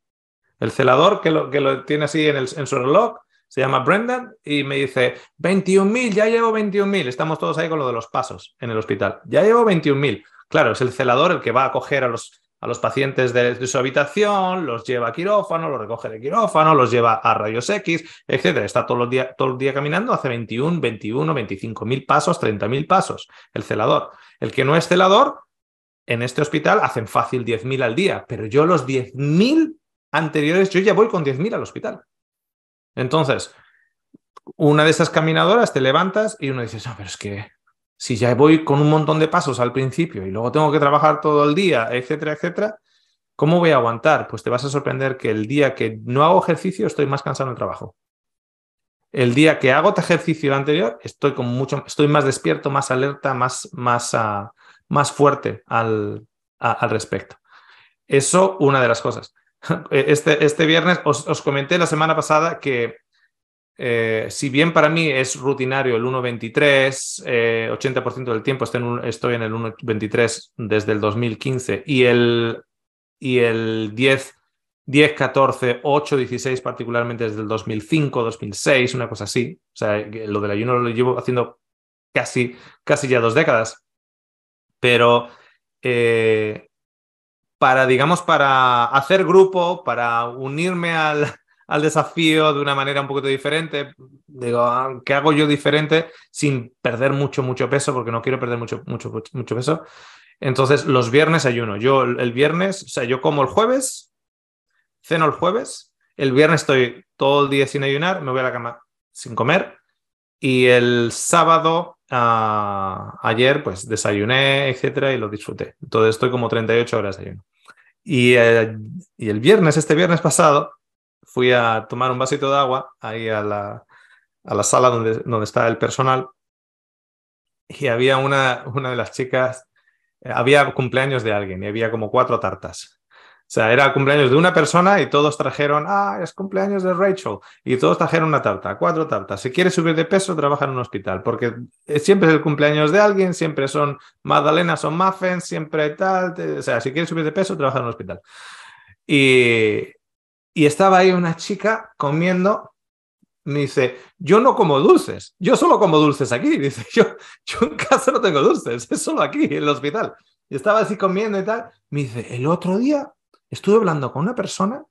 El celador que lo, que lo tiene así en, el, en su reloj se llama Brendan y me dice, 21.000, ya llevo 21.000. Estamos todos ahí con lo de los pasos en el hospital. Ya llevo 21.000. Claro, es el celador el que va a coger a los, a los pacientes de, su habitación, los lleva a quirófano, los recoge de quirófano, los lleva a rayos X, etc. Está los todo el día caminando, hace 21, 21, 25.000 pasos, 30.000 pasos, el celador. El que no es celador, en este hospital hacen fácil 10.000 al día, pero yo los 10.000 anteriores, yo ya voy con 10.000 al hospital. Entonces, una de esas caminadoras te levantas y uno dice, no, pero es que si ya voy con un montón de pasos al principio y luego tengo que trabajar todo el día, etcétera, etcétera, ¿cómo voy a aguantar? Pues te vas a sorprender que el día que no hago ejercicio estoy más cansado en el trabajo. El día que hago ejercicio anterior estoy con mucho, estoy más despierto, más alerta, más, más, ah, más fuerte al, al respecto. Eso, una de las cosas. E-, este, este viernes os, comenté la semana pasada que eh, si bien para mí es rutinario el 1.23, 80% eh, del tiempo estoy en, el 1.23 desde el 2015 y el, y el 10, 10, 14, 8, 16 particularmente desde el 2005, 2006, una cosa así. O sea, lo del ayuno lo llevo haciendo casi, casi ya dos décadas. Pero eh, para, digamos, para hacer grupo, para unirme al, al desafío de una manera un poquito diferente. Digo, ah, ¿qué hago yo diferente sin perder mucho, mucho peso? Porque no quiero perder mucho, mucho, mucho peso. Entonces, los viernes ayuno. Yo el viernes, o sea, yo como el jueves, ceno el jueves, el viernes estoy todo el día sin ayunar, me voy a la cama sin comer y el sábado Ah, ayer pues desayuné, etcétera, y lo disfruté. Entonces estoy como 38 horas de ayuno. Eh, y, el viernes, este viernes pasado, fui a tomar un vasito de agua ahí a la, a la sala donde, donde está el personal y había una, una de las chicas, eh, había cumpleaños de alguien y había como cuatro tartas. O sea, era cumpleaños de una persona y todos trajeron, ah, es cumpleaños de Rachel. Y todos trajeron una tarta, cuatro tartas. Si quieres subir de peso, trabaja en un hospital, porque eh, siempre es el cumpleaños de alguien, siempre son magdalenas son muffins, siempre tal. O sea, si quieres subir de peso, trabaja en un hospital. Y, estaba ahí una chica comiendo me dice, yo no como dulces, yo solo como dulces aquí. Dice, yo, yo en casa no tengo dulces, es solo aquí, en el hospital. Y estaba así comiendo y tal. Me dice, el otro día estuve hablando con una persona.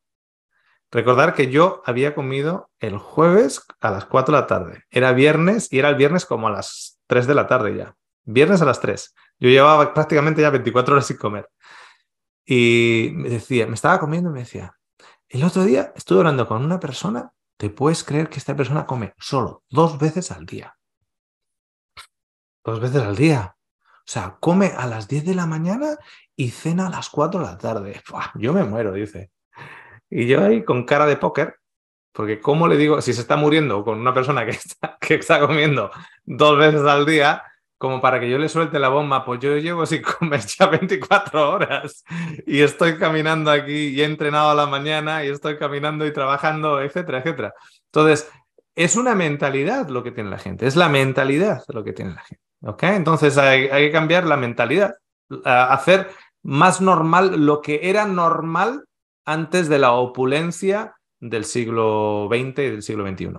Recordar que yo había comido el jueves a las 4 de la tarde. Era viernes y era el viernes como a las 3 de la tarde ya. Viernes a las 3. Yo llevaba prácticamente ya 24 horas sin comer. Y me decía, me estaba comiendo y me decía, el otro día estuve hablando con una persona, te puedes creer que esta persona come solo dos veces al día. Dos veces al día. O sea, come a las 10 de la mañana y cena a las 4 de la tarde. yo me muero, dice. Y yo ahí con cara de póker, porque ¿cómo le digo, si se está muriendo con una persona que está, que está comiendo dos veces al día, como para que yo le suelte la bomba, pues yo llevo sin comer ya 24 horas y estoy caminando aquí y he entrenado a la mañana y estoy caminando y trabajando, etcétera, etcétera. Entonces, es una mentalidad lo que tiene la gente, es la mentalidad lo que tiene la gente. Entonces hay, que cambiar la mentalidad, hacer más normal lo que era normal antes de la opulencia del siglo XX y del siglo XXI.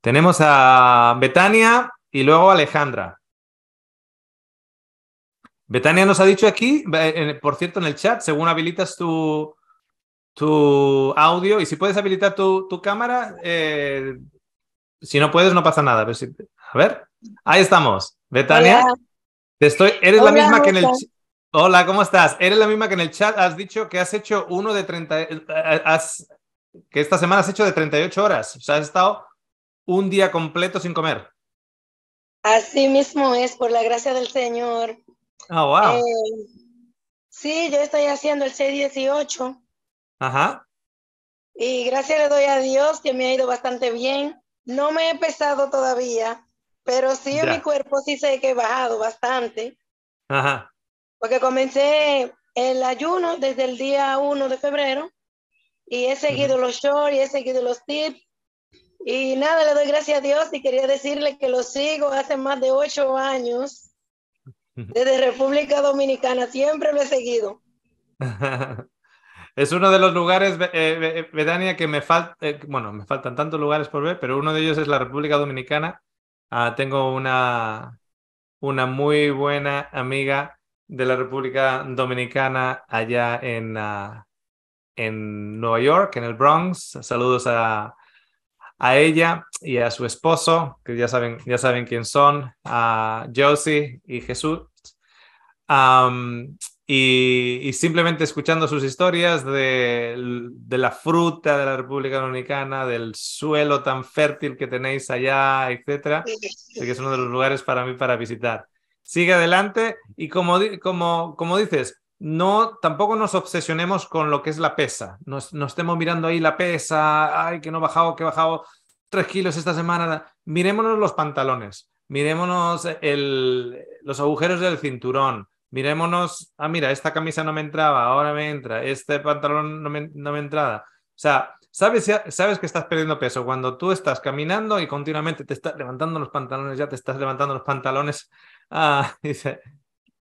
Tenemos a Betania y luego Alejandra. Betania nos ha dicho aquí, eh, por cierto, en el chat, según habilitas tu, tu audio y si puedes habilitar tu, cámara, eh, si no puedes, no pasa nada. a ver. Ahí estamos. Betania, te estoy, eres la misma que en el... Hola, ¿cómo estás? Eres la misma que en el chat has dicho que has hecho uno de 30, eh, eh, has, que esta semana has hecho de 38 horas, o sea, has estado un día completo sin comer. Así mismo es, por la gracia del Señor. Ah, oh, wow. Eh, sí, yo estoy haciendo el C18 Ajá. Y gracias le doy a Dios que me ha ido bastante bien. No me he pesado todavía, pero sí, en mi cuerpo sí sé que he bajado bastante. Porque comencé el ayuno desde el día 1 de febrero y he seguido los shorts y he seguido los tips. Y nada, le doy gracias a Dios y quería decirle que lo sigo hace más de ocho años. Desde República Dominicana, siempre lo he seguido. es uno de los lugares, eh, eh que me falta, eh, bueno, me faltan tantos lugares por ver, pero uno de ellos es la República Dominicana Ah, tengo una, una muy buena amiga de la República Dominicana allá en, ah, en Nueva York, en el Bronx. Saludos a, a, ella y a su esposo, que ya saben, ya saben quién son, a Josie y Jesús. Y, simplemente escuchando sus historias de, la fruta de la República Dominicana, del suelo tan fértil que tenéis allá, etcétera, que es uno de los lugares para mí para visitar. Sigue adelante y como, dices, no, tampoco nos obsesionemos con lo que es la pesa. no estemos mirando ahí la pesa, ay, que no he bajado, que he bajado tres kilos esta semana. miremos los pantalones, miremos los agujeros del cinturón, miremonos, ah, mira, esta camisa no me entraba, ahora me entra, este pantalón no me, no me entraba. O sea, sabes, sabes que estás perdiendo peso cuando tú estás caminando y continuamente te estás levantando los pantalones, ya te estás levantando los pantalones. Ah, dice,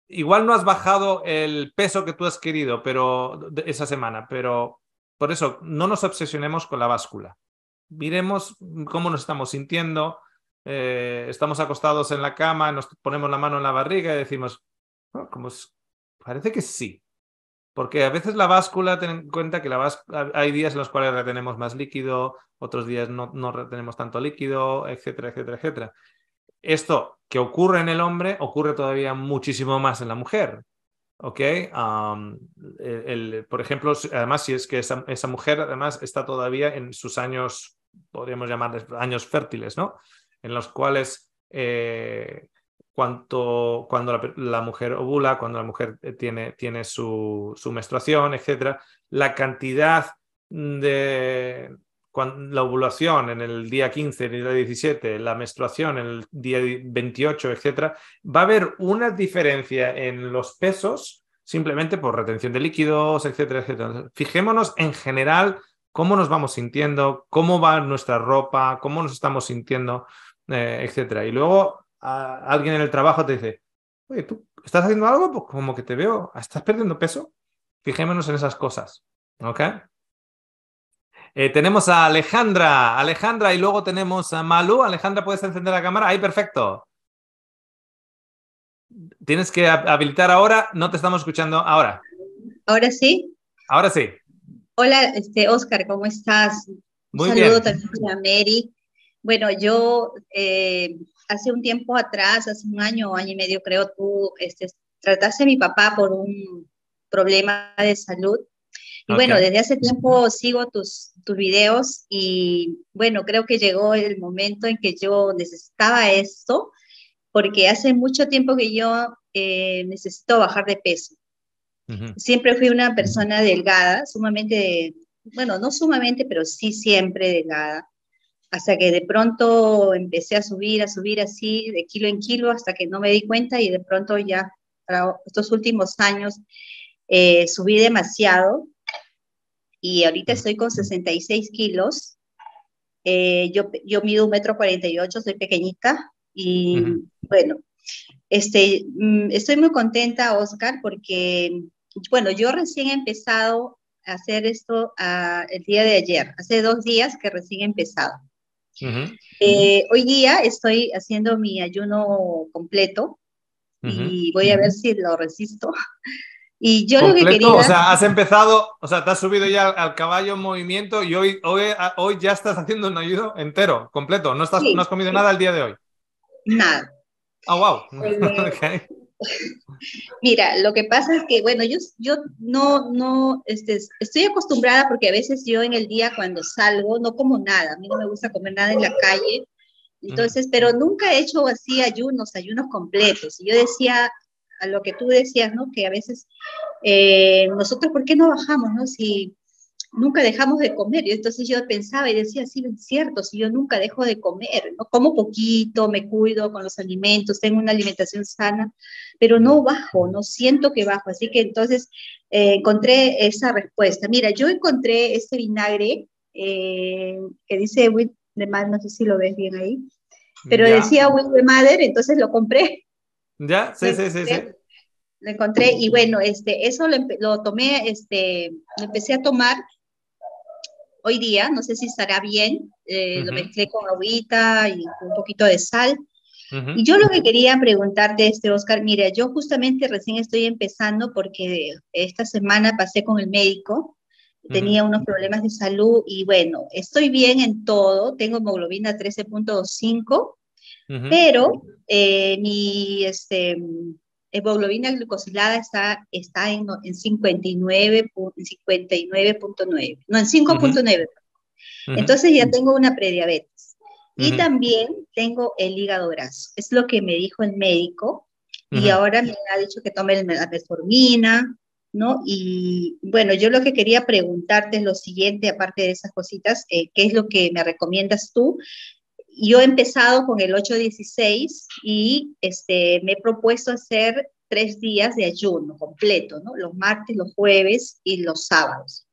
igual no has bajado el peso que tú has querido pero, esa semana, pero por eso no nos obsesionemos con la báscula. Miremos cómo nos estamos sintiendo. Eh, estamos acostados en la cama, nos ponemos la mano en la barriga y decimos, como parece que sí. Porque a veces la báscula, ten en cuenta que la hay días en los cuales retenemos más líquido, otros días no, retenemos tanto líquido, etcétera, etcétera, etcétera. Esto que ocurre en el hombre ocurre todavía muchísimo más en la mujer. ¿ok? E, por ejemplo, además, si es que esa, mujer además está todavía en sus años, podríamos llamarles años fértiles, ¿no? En los cuales eh, cuanto, cuando la, mujer ovula, cuando la mujer eh, tiene, tiene su, su menstruación, etc., la cantidad de la ovulación en el día 15, en el día 17, la menstruación en el día 28, etcétera. va a haber una diferencia en los pesos simplemente por retención de líquidos, etcétera, etcétera. Fijémonos en general cómo nos vamos sintiendo, cómo va nuestra ropa, cómo nos estamos sintiendo, eh, etcétera. Y luego alguien en el trabajo te dice, oye, ¿tú estás haciendo algo? Pues como que te veo, ¿estás perdiendo peso? Fijémonos en esas cosas, ¿ok? Eh, tenemos a Alejandra, Alejandra, y luego tenemos a Malu. Alejandra, ¿puedes encender la cámara? Ahí, perfecto. Tienes que habilitar ahora, no te estamos escuchando ahora. Ahora sí. Ahora sí. Hola, este, Oscar, ¿cómo estás? Muy también a Mary. Bueno, yo eh, hace un tiempo atrás, hace un año, año y medio creo, tú este, trataste a mi papá por un problema de salud. Y bueno, desde hace tiempo sigo tus, tus videos y bueno, creo que llegó el momento en que yo necesitaba esto, porque hace mucho tiempo que yo eh, necesito bajar de peso. Siempre fui una persona delgada, sumamente, bueno, no sumamente, pero sí siempre delgada hasta que de pronto empecé a subir, a subir así, de kilo en kilo, hasta que no me di cuenta y de pronto ya estos últimos años eh, subí demasiado y ahorita estoy con 66 kilos. Eh, yo, mido un metro 48, soy pequeñita y bueno, este, mm, estoy muy contenta, Oscar, porque bueno, yo recién he empezado a hacer esto ah, el día de ayer, hace dos días que recién he empezado. Eh, hoy día estoy haciendo mi ayuno completo y voy a ver si lo resisto. Y yo lo que quería... O sea, has empezado, o sea, te has subido ya al, caballo en movimiento y hoy, hoy, hoy ya estás haciendo un ayuno entero, completo. No, estás, no has comido nada el día de hoy. Nada. Ah, wow. Eh, okay. Mira, lo que pasa es que, bueno, yo, yo no, no, este, estoy acostumbrada porque a veces yo en el día cuando salgo no como nada, a mí no me gusta comer nada en la calle, entonces, pero nunca he hecho así ayunos, ayunos completos. Y yo decía, a lo que tú decías, ¿no? Que a veces eh, nosotros, ¿por qué no bajamos, no? Si nunca dejamos de comer. Y entonces yo pensaba y decía, sí, es cierto, si yo nunca dejo de comer, ¿no? Como poquito, me cuido con los alimentos, tengo una alimentación sana, pero no bajo, no siento que bajo. Así que entonces eh, encontré esa respuesta. Mira, yo encontré este vinagre eh, que dice Madre, no sé si lo ves bien ahí, pero decía decía de Madre, entonces lo compré. Ya, sí, sí, sí, sí. Lo encontré y bueno, este, eso lo, tomé, este, lo empecé a tomar hoy día, no sé si estará bien, eh, lo mezclé con agüita y un poquito de sal y yo lo que quería preguntarte, este, Oscar, mira, yo justamente recién estoy empezando porque esta semana pasé con el médico, tenía unos problemas de salud y bueno, estoy bien en todo, tengo hemoglobina 13.5, pero eh, mi este, hemoglobina glucosilada está, está en, en 59.9, no, en 5.9. Entonces ya tengo una prediabetes. Y también tengo el hígado graso. Es lo que me dijo el médico. Y ahora me ha dicho que tome la metformina, ¿no? Y bueno, yo lo que quería preguntarte es lo siguiente, aparte de esas cositas, eh, ¿qué es lo que me recomiendas tú? Yo he empezado con el 816 y este, me he propuesto hacer tres días de ayuno completo, ¿no? Los martes, los jueves y los sábados.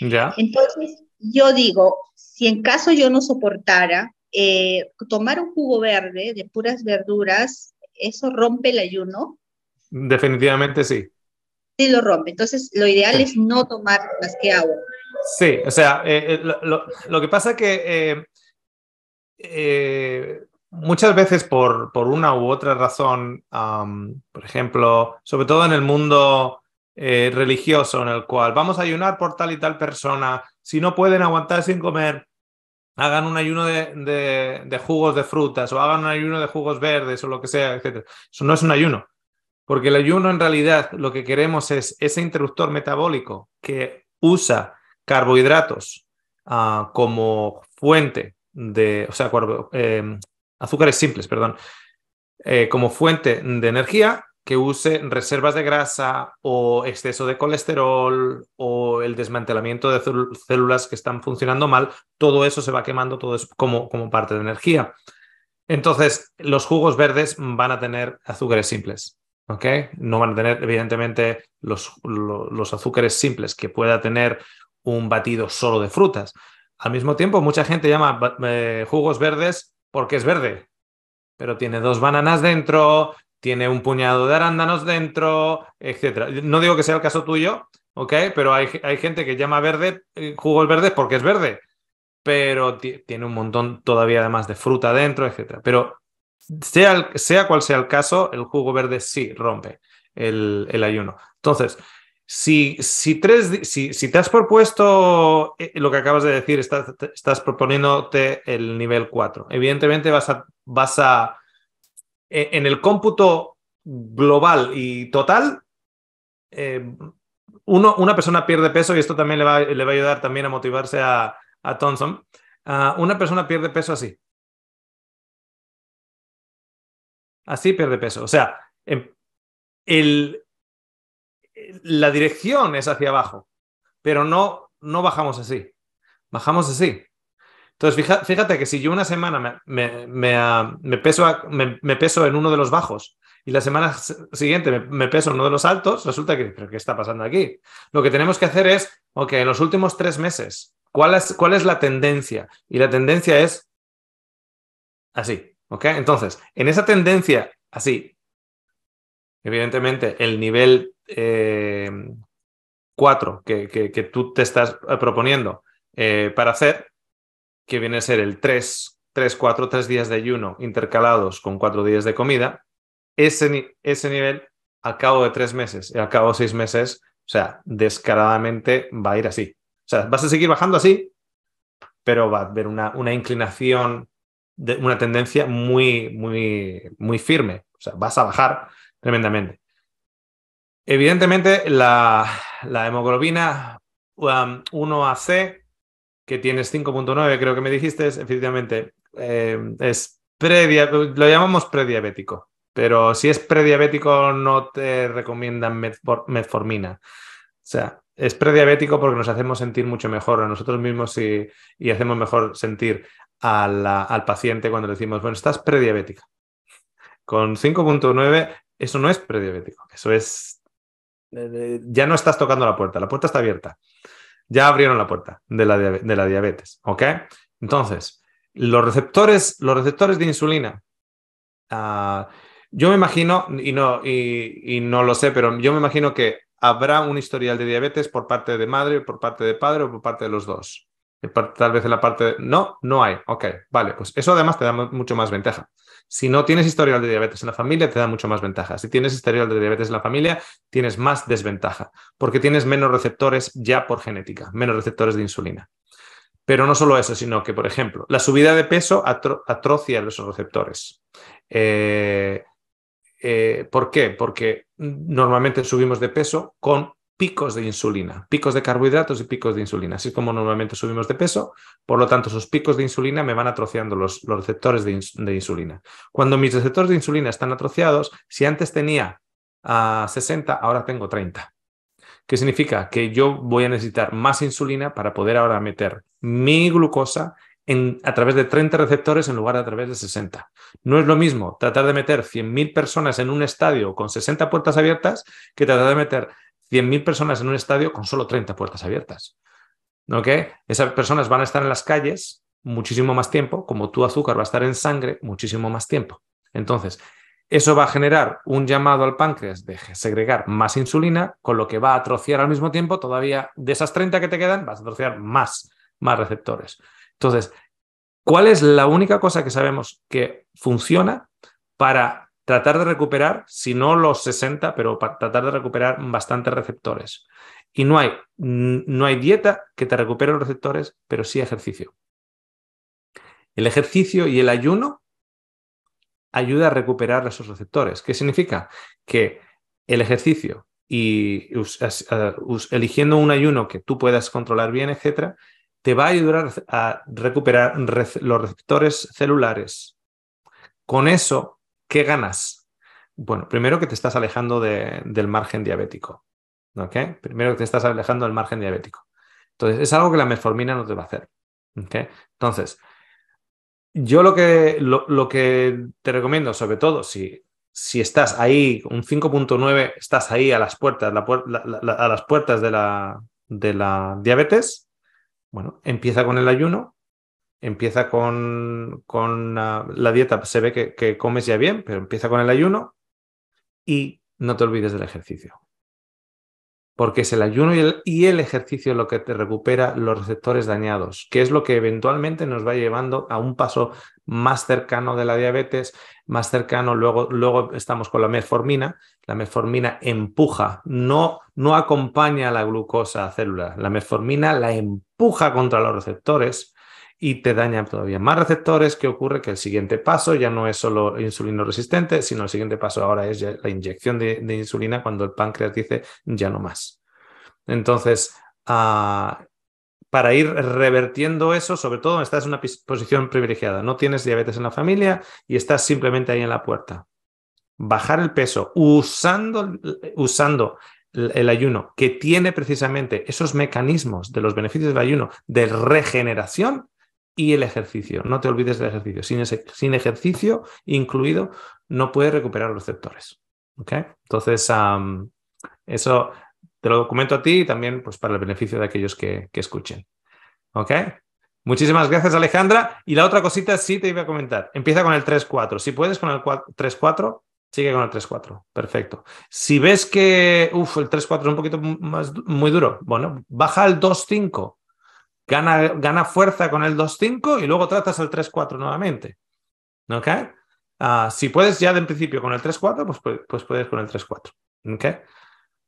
Ya. Entonces, yo digo, si en caso yo no soportara, eh, tomar un jugo verde de puras verduras, ¿eso rompe el ayuno? Definitivamente sí. Sí, lo rompe. Entonces, lo ideal es no tomar más que agua. Sí, o sea, eh, eh, lo, que pasa es que muchas veces por, por, una u otra razón, por ejemplo, sobre todo en el mundo religioso en el cual vamos a ayunar por tal y tal persona, si no pueden aguantar sin comer, hagan un ayuno de, jugos de frutas o hagan un ayuno de jugos verdes o lo que sea, etc. Eso no es un ayuno, porque el ayuno en realidad lo que queremos es ese interruptor metabólico que usa carbohidratos ah, como fuente de, o sea, eh, azúcares simples, perdón, eh, como fuente de energía que use reservas de grasa o exceso de colesterol o el desmantelamiento de células que están funcionando mal, todo eso se va quemando, todo es como, como parte de energía. Entonces, los jugos verdes van a tener azúcares simples. ¿ok? No van a tener, evidentemente, los, los, azúcares simples que pueda tener un batido solo de frutas. Al mismo tiempo, mucha gente llama eh, jugos verdes porque es verde, pero tiene dos bananas dentro, tiene un puñado de arándanos dentro, etc. No digo que sea el caso tuyo, ¿ok? Pero hay, hay gente que llama verde eh, jugo verde porque es verde, pero tiene un montón todavía además de fruta dentro, etc. Pero sea, sea cual sea el caso, el jugo verde sí rompe el, ayuno. Entonces, si, si, tres, si, te has propuesto eh, lo que acabas de decir, estás, estás proponiéndote el nivel 4. Evidentemente vas a, vas a eh, en el cómputo global y total, eh, una persona pierde peso y esto también le va, a ayudar también a motivarse a, Thompson. Ah, una persona pierde peso así. Así pierde peso. O sea, em, la dirección es hacia abajo, pero no, no bajamos así. Bajamos así. Entonces, fíjate, que si yo una semana me, ah, peso me, peso en uno de los bajos y la semana siguiente me, peso en uno de los altos, resulta que, ¿pero qué está pasando aquí? Lo que tenemos que hacer es, ok, en los últimos tres meses, ¿cuál es, cuál es la tendencia? Y la tendencia es así, ¿ok? Entonces, en esa tendencia así, evidentemente, el nivel 4 eh, que, que, tú te estás eh, proponiendo eh, para hacer que viene a ser el 3, 3, 4, 3 días de ayuno intercalados con 4 días de comida, ese, ese nivel al cabo de 3 meses y al cabo de 6 meses, o sea, descaradamente va a ir así. O sea, vas a seguir bajando así, pero va a haber una, una inclinación, una tendencia muy, muy, muy firme. O sea, vas a bajar tremendamente. Evidentemente, la, hemoglobina 1AC um, que tienes 5.9, creo que me dijiste, es, efectivamente, eh, es lo llamamos prediabético, pero si es prediabético no te recomiendan metformina. O sea, es prediabético porque nos hacemos sentir mucho mejor a nosotros mismos y, hacemos mejor sentir al paciente cuando le decimos, bueno, estás prediabética. Con 5.9, eso no es prediabético, eso es... Eh, ya no estás tocando la puerta, la puerta está abierta ya abrieron la puerta de la, diabetes, ¿ok? Entonces, los receptores, los receptores de insulina, ah, yo me imagino, y no, y, y no lo sé, pero yo me imagino que habrá un historial de diabetes por parte de madre, por parte de padre o por parte de los dos. Eh, tal vez en la parte No, no hay. Ok, vale. Pues eso además te da mucho más ventaja. Si no tienes historial de diabetes en la familia, te da mucho más ventaja. Si tienes historial de diabetes en la familia, tienes más desventaja, porque tienes menos receptores ya por genética, menos receptores de insulina. Pero no solo eso, sino que, por ejemplo, la subida de peso atrocia los receptores. Eh, eh, ¿Por qué? Porque normalmente subimos de peso con picos de insulina, picos de carbohidratos y picos de insulina. Así es como normalmente subimos de peso, por lo tanto, esos picos de insulina me van atrociando los, receptores de, insulina. Cuando mis receptores de insulina están atrociados, si antes tenía ah, a 60, ahora tengo 30. ¿Qué significa? Que yo voy a necesitar más insulina para poder ahora meter mi glucosa a través de 30 receptores en lugar de a través de 60. No es lo mismo tratar de meter 100.000 personas en un estadio con 60 puertas abiertas que tratar de meter 100.000 personas en un estadio con solo 30 puertas abiertas. Esas personas van a estar en las calles muchísimo más tiempo, como tu azúcar va a estar en sangre muchísimo más tiempo. Entonces, eso va a generar un llamado al páncreas de segregar más insulina, con lo que va a atrociar al mismo tiempo todavía de esas 30 que te quedan, vas a atrociar más, más receptores. Entonces, ¿cuál es la única cosa que sabemos que funciona para tratar de recuperar, si no los 60, pero tratar de recuperar bastantes receptores. Y no hay, no hay dieta que te recupere los receptores, pero sí ejercicio. El ejercicio y el ayuno ayuda a recuperar esos receptores. ¿Qué significa? Que el ejercicio y eligiendo un ayuno que tú puedas controlar bien, etcétera, te va a ayudar a recuperar los receptores celulares. Con eso ¿Qué ganas? Bueno, primero que te estás alejando del margen diabético. ¿ok? Primero que te estás alejando del margen diabético. Entonces, es algo que la meformina no te va a hacer. Entonces, yo lo que, te recomiendo, sobre todo si, estás ahí, un 5.9, estás ahí a las puertas, a las puertas de la, de la diabetes, bueno, empieza con el ayuno, empieza con, ah, la dieta, pues, se ve que, comes ya bien, pero empieza con el ayuno y no te olvides del ejercicio. Porque es el ayuno y el, ejercicio lo que te recupera los receptores dañados, que es lo que eventualmente nos va llevando a un paso más cercano de la diabetes, más cercano, luego, luego estamos con la metformina. La metformina empuja, no, no acompaña a la glucosa a célula. La metformina la empuja contra los receptores y te dañan todavía más receptores, que ocurre que el siguiente paso ya no es solo insulino resistente, sino el siguiente paso ahora es la inyección de, insulina cuando el páncreas dice ya no más. Entonces, ah, para ir revertiendo eso, sobre todo estás en una posición privilegiada, no tienes diabetes en la familia y estás simplemente ahí en la puerta. Bajar el peso usando, usando el ayuno, que tiene precisamente esos mecanismos de los beneficios del ayuno de regeneración, y el ejercicio. No te olvides del ejercicio. Sin, sin ejercicio incluido, no puedes recuperar los receptores. ¿okay? Entonces, eso te lo documento a ti y también pues, para el beneficio de aquellos que, escuchen. ¿Ok? Muchísimas gracias, Alejandra. Y la otra cosita sí te iba a comentar. Empieza con el 3-4. Si puedes con el 3-4, sigue con el 3-4. Perfecto. Si ves que uf, el 3-4 es un poquito más, muy duro, bueno, baja al 2-5. Gana, fuerza con el 2-5 y luego tratas el 3-4 nuevamente. ¿Ok? Ah, si puedes ya de principio con el 3-4, pues, pues, pues, puedes con el 3-4. ¿Ok?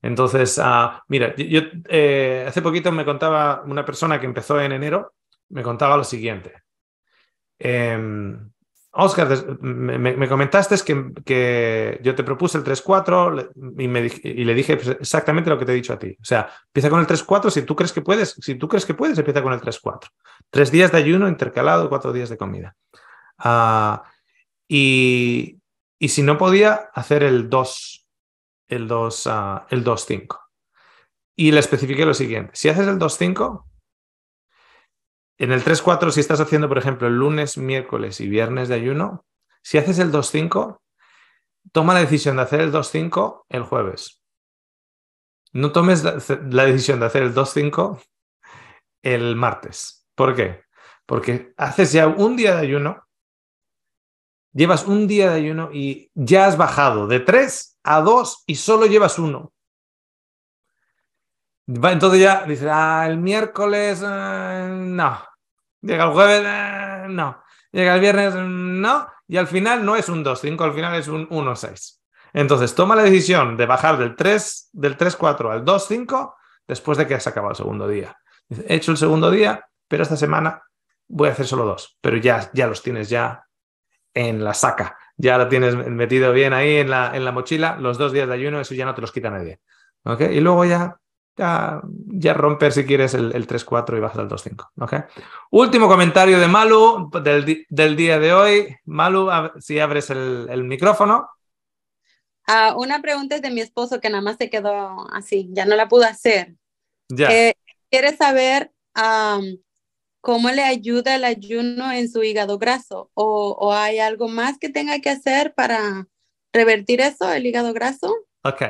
Entonces, ah, mira, yo eh, hace poquito me contaba una persona que empezó en enero, me contaba lo siguiente. Eh, Oscar, me, comentaste que, yo te propuse el 3-4 y, y le dije pues, exactamente lo que te he dicho a ti. O sea, empieza con el 3-4 si tú crees que puedes. Si tú crees que puedes, empieza con el 3-4. Tres días de ayuno intercalado, cuatro días de comida. Ah, y, si no podía, hacer el 2, el 2, ah, el 2-5. Y le especifiqué lo siguiente. Si haces el 2-5, en el 3-4, si estás haciendo, por ejemplo, el lunes, miércoles y viernes de ayuno, si haces el 2-5, toma la decisión de hacer el 2-5 el jueves. No tomes la, decisión de hacer el 2-5 el martes. ¿Por qué? Porque haces ya un día de ayuno, llevas un día de ayuno y ya has bajado de 3 a 2 y solo llevas uno. Entonces ya dices, ah, el miércoles, eh, no, Llega el jueves, eh, no. Llega el viernes, no. Y al final no es un 2-5, al final es un 1-6. Entonces toma la decisión de bajar del 3, del 4 al 2-5 después de que has acabado el segundo día. He hecho el segundo día, pero esta semana voy a hacer solo dos, pero ya, ya los tienes ya en la saca, ya lo tienes metido bien ahí en la, en la mochila, los dos días de ayuno, eso ya no te los quita nadie. ¿okay? Y luego ya ya, ya romper si quieres el, el 3-4 y bajas al 2-5. ¿okay? Último comentario de Malu del, del, día de hoy. Malu, si abres el, micrófono. Ah, una pregunta es de mi esposo que nada más se quedó así, ya no la pudo hacer. Ya. Eh, quiere saber cómo le ayuda el ayuno en su hígado graso o, o hay algo más que tenga que hacer para revertir eso, el hígado graso. Ok.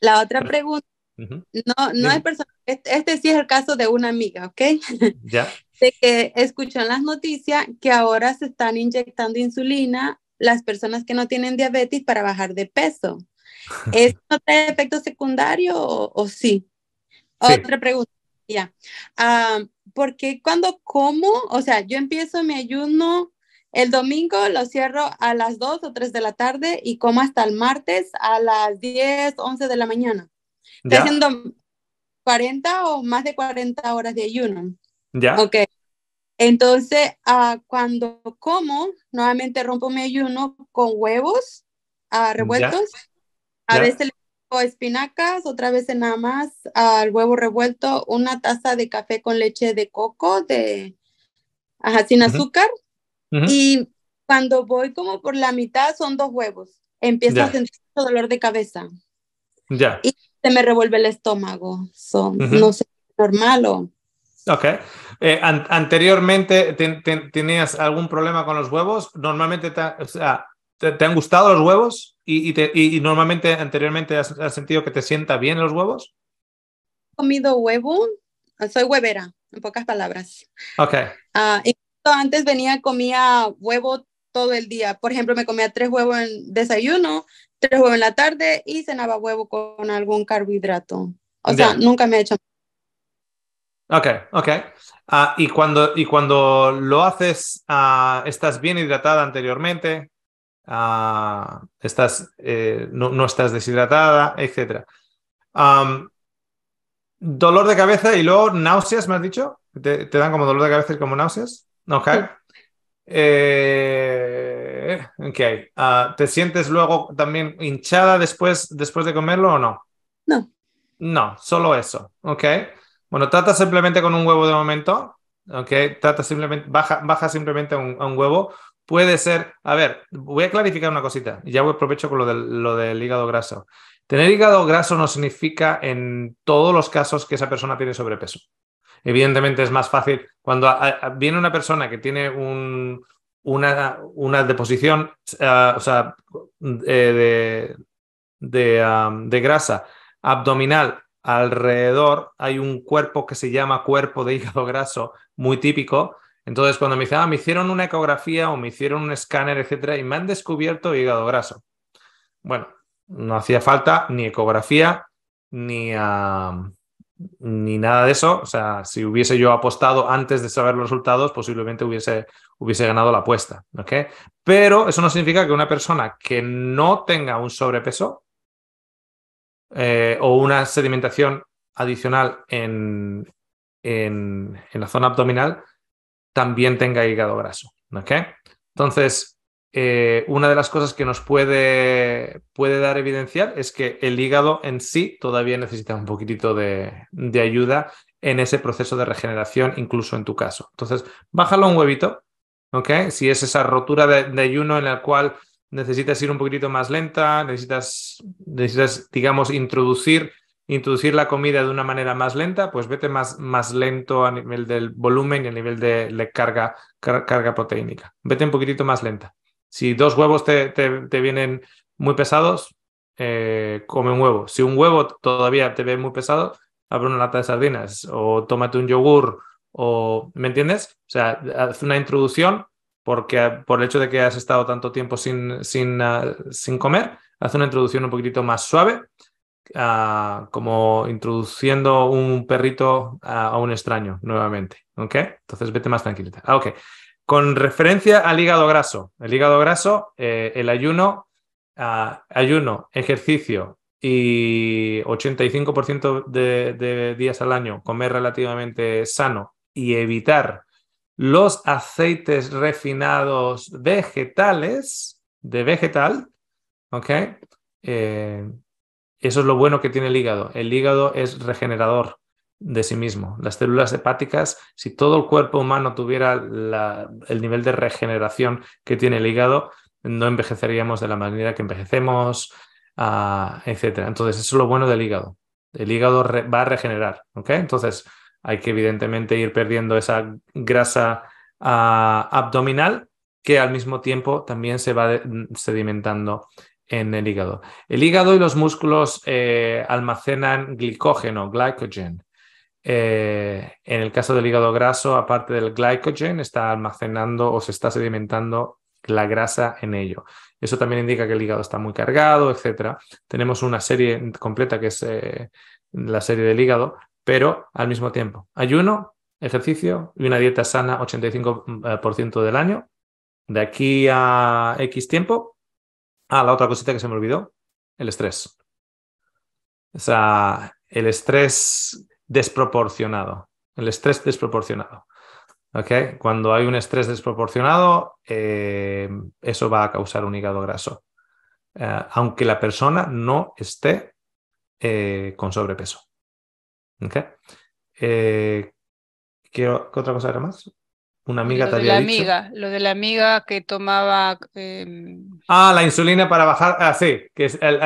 La otra pregunta no, no hay personas, este, este, sí es el caso de una amiga, ¿ok? Ya. De que escuchan las noticias que ahora se están inyectando insulina las personas que no tienen diabetes para bajar de peso. ¿Es no efecto secundario o, sí? Otra pregunta, ya. Ah, porque cuando como, o sea, yo empiezo mi ayuno el domingo lo cierro a las 2 o 3 de la tarde y como hasta el martes a las 10, 11 de la mañana. Está haciendo 40 o más de 40 horas de ayuno. Ya. Ok. Entonces, ah, cuando como, nuevamente rompo mi ayuno con huevos ah, revueltos. A veces le pongo espinacas, otra vez nada más al huevo revuelto, una taza de café con leche de coco, de ajá, sin azúcar. Y cuando voy como por la mitad son dos huevos. Empiezo a sentir dolor de cabeza. Ya. Y se me revuelve el estómago. son, No sé si es normal o. Ok. Eh, anteriormente tenías algún problema con los huevos. Normalmente te, o sea, te, han gustado los huevos y, y, normalmente anteriormente has, sentido que te sienta bien los huevos. He comido huevo. Soy huevera, en pocas palabras. Ok. Ah, antes venía, comía huevo todo el día. Por ejemplo, me comía tres huevos en desayuno, tres huevos en la tarde y cenaba huevo con algún carbohidrato. O sea, nunca me he hecho. Ok, ok. Ah, y, cuando, y cuando lo haces, ah, ¿estás bien hidratada anteriormente? Ah, estás, eh, no, estás deshidratada, etcétera? dolor de cabeza y luego náuseas, ¿me has dicho? ¿Te, dan como dolor de cabeza y como náuseas? Ok. Eh, ah, ¿Te sientes luego también hinchada después, después de comerlo o no? No. No, solo eso. Ok. Bueno, trata simplemente con un huevo de momento. Ok. simplemente, baja, baja simplemente un, a un huevo. Puede ser, a ver, voy a clarificar una cosita. Ya voy aprovecho con lo lo del hígado graso. Tener hígado graso no significa en todos los casos que esa persona tiene sobrepeso. Evidentemente es más fácil cuando viene una persona que tiene una, una, deposición, eh, o sea, eh, um, de, grasa abdominal alrededor, hay un cuerpo que se llama cuerpo de hígado graso, muy típico, entonces, cuando me dicen, ah, me hicieron una ecografía o me hicieron un escáner, etcétera, y me han descubierto hígado graso. Bueno, no hacía falta ni ecografía, ni, um, ni nada de eso. O sea, si hubiese yo apostado antes de saber los resultados, posiblemente hubiese, hubiese ganado la apuesta. Pero eso no significa que una persona que no tenga un sobrepeso eh, o una sedimentación adicional en, la zona abdominal también tenga hígado graso. Entonces, eh, una de las cosas que nos puede, puede dar evidenciar es que el hígado en sí todavía necesita un poquitito de, ayuda en ese proceso de regeneración, incluso en tu caso. Entonces, bájalo un huevito, ¿ok? Si es esa rotura de, ayuno en la cual necesitas ir un poquitito más lenta, necesitas, necesitas digamos, introducir, introducir la comida de una manera más lenta, pues vete más, más lento a nivel del volumen y a nivel de, carga, carga proteínica. Vete un poquitito más lenta. Si dos huevos te, te, te vienen muy pesados, eh, come un huevo. Si un huevo todavía te ve muy pesado, abre una lata de sardinas o tómate un yogur o, ¿me entiendes? O sea, haz una introducción porque por el hecho de que has estado tanto tiempo sin, sin, ah, sin comer, haz una introducción un poquitito más suave, ah, como introduciendo un perrito a, a, un extraño nuevamente, ¿ok? Entonces vete más tranquilita. Ah, ok. Con referencia al hígado graso, el hígado graso, eh, el ayuno, ah, ayuno, ejercicio y 85% de, días al año comer relativamente sano y evitar los aceites refinados vegetales, de vegetal, ¿ok? Eh, eso es lo bueno que tiene el hígado. El hígado es regenerador de sí mismo. Las células hepáticas, si todo el cuerpo humano tuviera el nivel de regeneración que tiene el hígado, no envejeceríamos de la manera que envejecemos, ah, etcétera, etc. Entonces, eso es lo bueno del hígado. El hígado va a regenerar, Entonces, hay que evidentemente ir perdiendo esa grasa ah, abdominal que al mismo tiempo también se va sedimentando en el hígado. El hígado y los músculos eh, almacenan glicógeno, glycogen, eh, en el caso del hígado graso, aparte del glycogen, está almacenando o se está sedimentando la grasa en ello. Eso también indica que el hígado está muy cargado, etc. Tenemos una serie completa que es eh, la serie del hígado, pero al mismo tiempo, ayuno, ejercicio y una dieta sana 85% eh, del año. De aquí a X tiempo. Ah, la otra cosita que se me olvidó, el estrés. O sea, el estrés desproporcionado, el estrés desproporcionado. ¿okay? Cuando hay un estrés desproporcionado, eh, eso va a causar un hígado graso, eh, aunque la persona no esté eh, con sobrepeso. ¿okay? ¿qué, otra cosa era más? Una amiga lo la amiga, lo de la amiga que tomaba. Em, ah, la insulina para bajar. Ah, sí, que es el.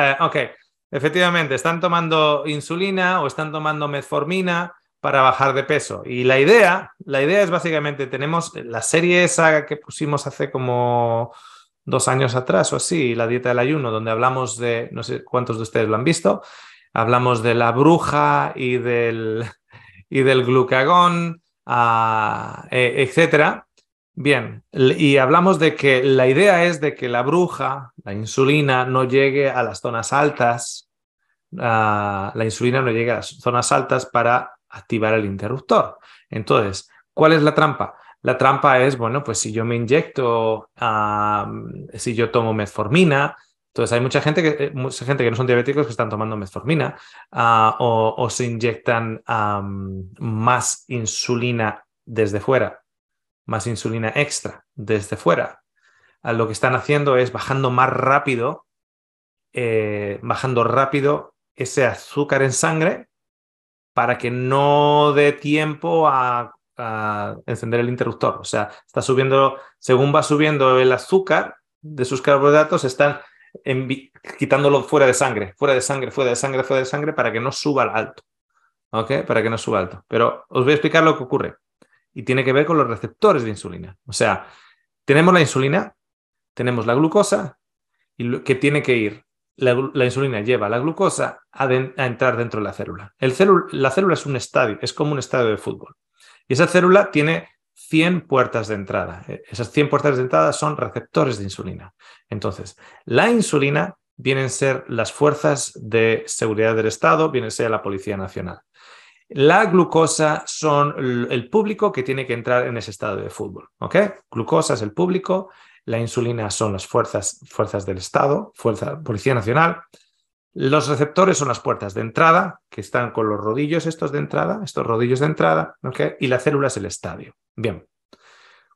Efectivamente, están tomando insulina o están tomando metformina para bajar de peso. Y la idea, la idea es básicamente, tenemos la serie esa que pusimos hace como dos años atrás o así, la dieta del ayuno, donde hablamos de, no sé cuántos de ustedes lo han visto, hablamos de la bruja y del, y del glucagón, ah, e, etcétera. Bien, y hablamos de que la idea es de que la bruja, la insulina, no llegue a las zonas altas, ah, la insulina no llegue a las zonas altas para activar el interruptor. Entonces, ¿cuál es la trampa? La trampa es, bueno, pues si yo me inyecto, si yo tomo metformina, entonces hay mucha gente que, eh, mucha gente que no son diabéticos que están tomando metformina ah, o, se inyectan más insulina desde fuera más insulina extra desde fuera, lo que están haciendo es bajando más rápido, eh, bajando rápido ese azúcar en sangre para que no dé tiempo a, encender el interruptor. O sea, está subiendo, según va subiendo el azúcar de sus carbohidratos, están quitándolo fuera de sangre, fuera de sangre, fuera de sangre, fuera de sangre, para que no suba al alto. ¿Ok? Para que no suba alto. Pero os voy a explicar lo que ocurre y tiene que ver con los receptores de insulina. O sea, tenemos la insulina, tenemos la glucosa, y que tiene que ir. La, insulina lleva la glucosa a, entrar dentro de la célula. La célula es un estadio, es como un estadio de fútbol. Y esa célula tiene 100 puertas de entrada. E, esas 100 puertas de entrada son receptores de insulina. Entonces, la insulina vienen a ser las fuerzas de seguridad del Estado, viene a ser la Policía Nacional. La glucosa son el público que tiene que entrar en ese estado de fútbol. ¿ok? Glucosa es el público, la insulina son las fuerzas, fuerzas del Estado, fuerza, Policía Nacional. Los receptores son las puertas de entrada, que están con los rodillos estos de entrada, estos rodillos de entrada, ¿ok? y la célula es el estadio. Bien,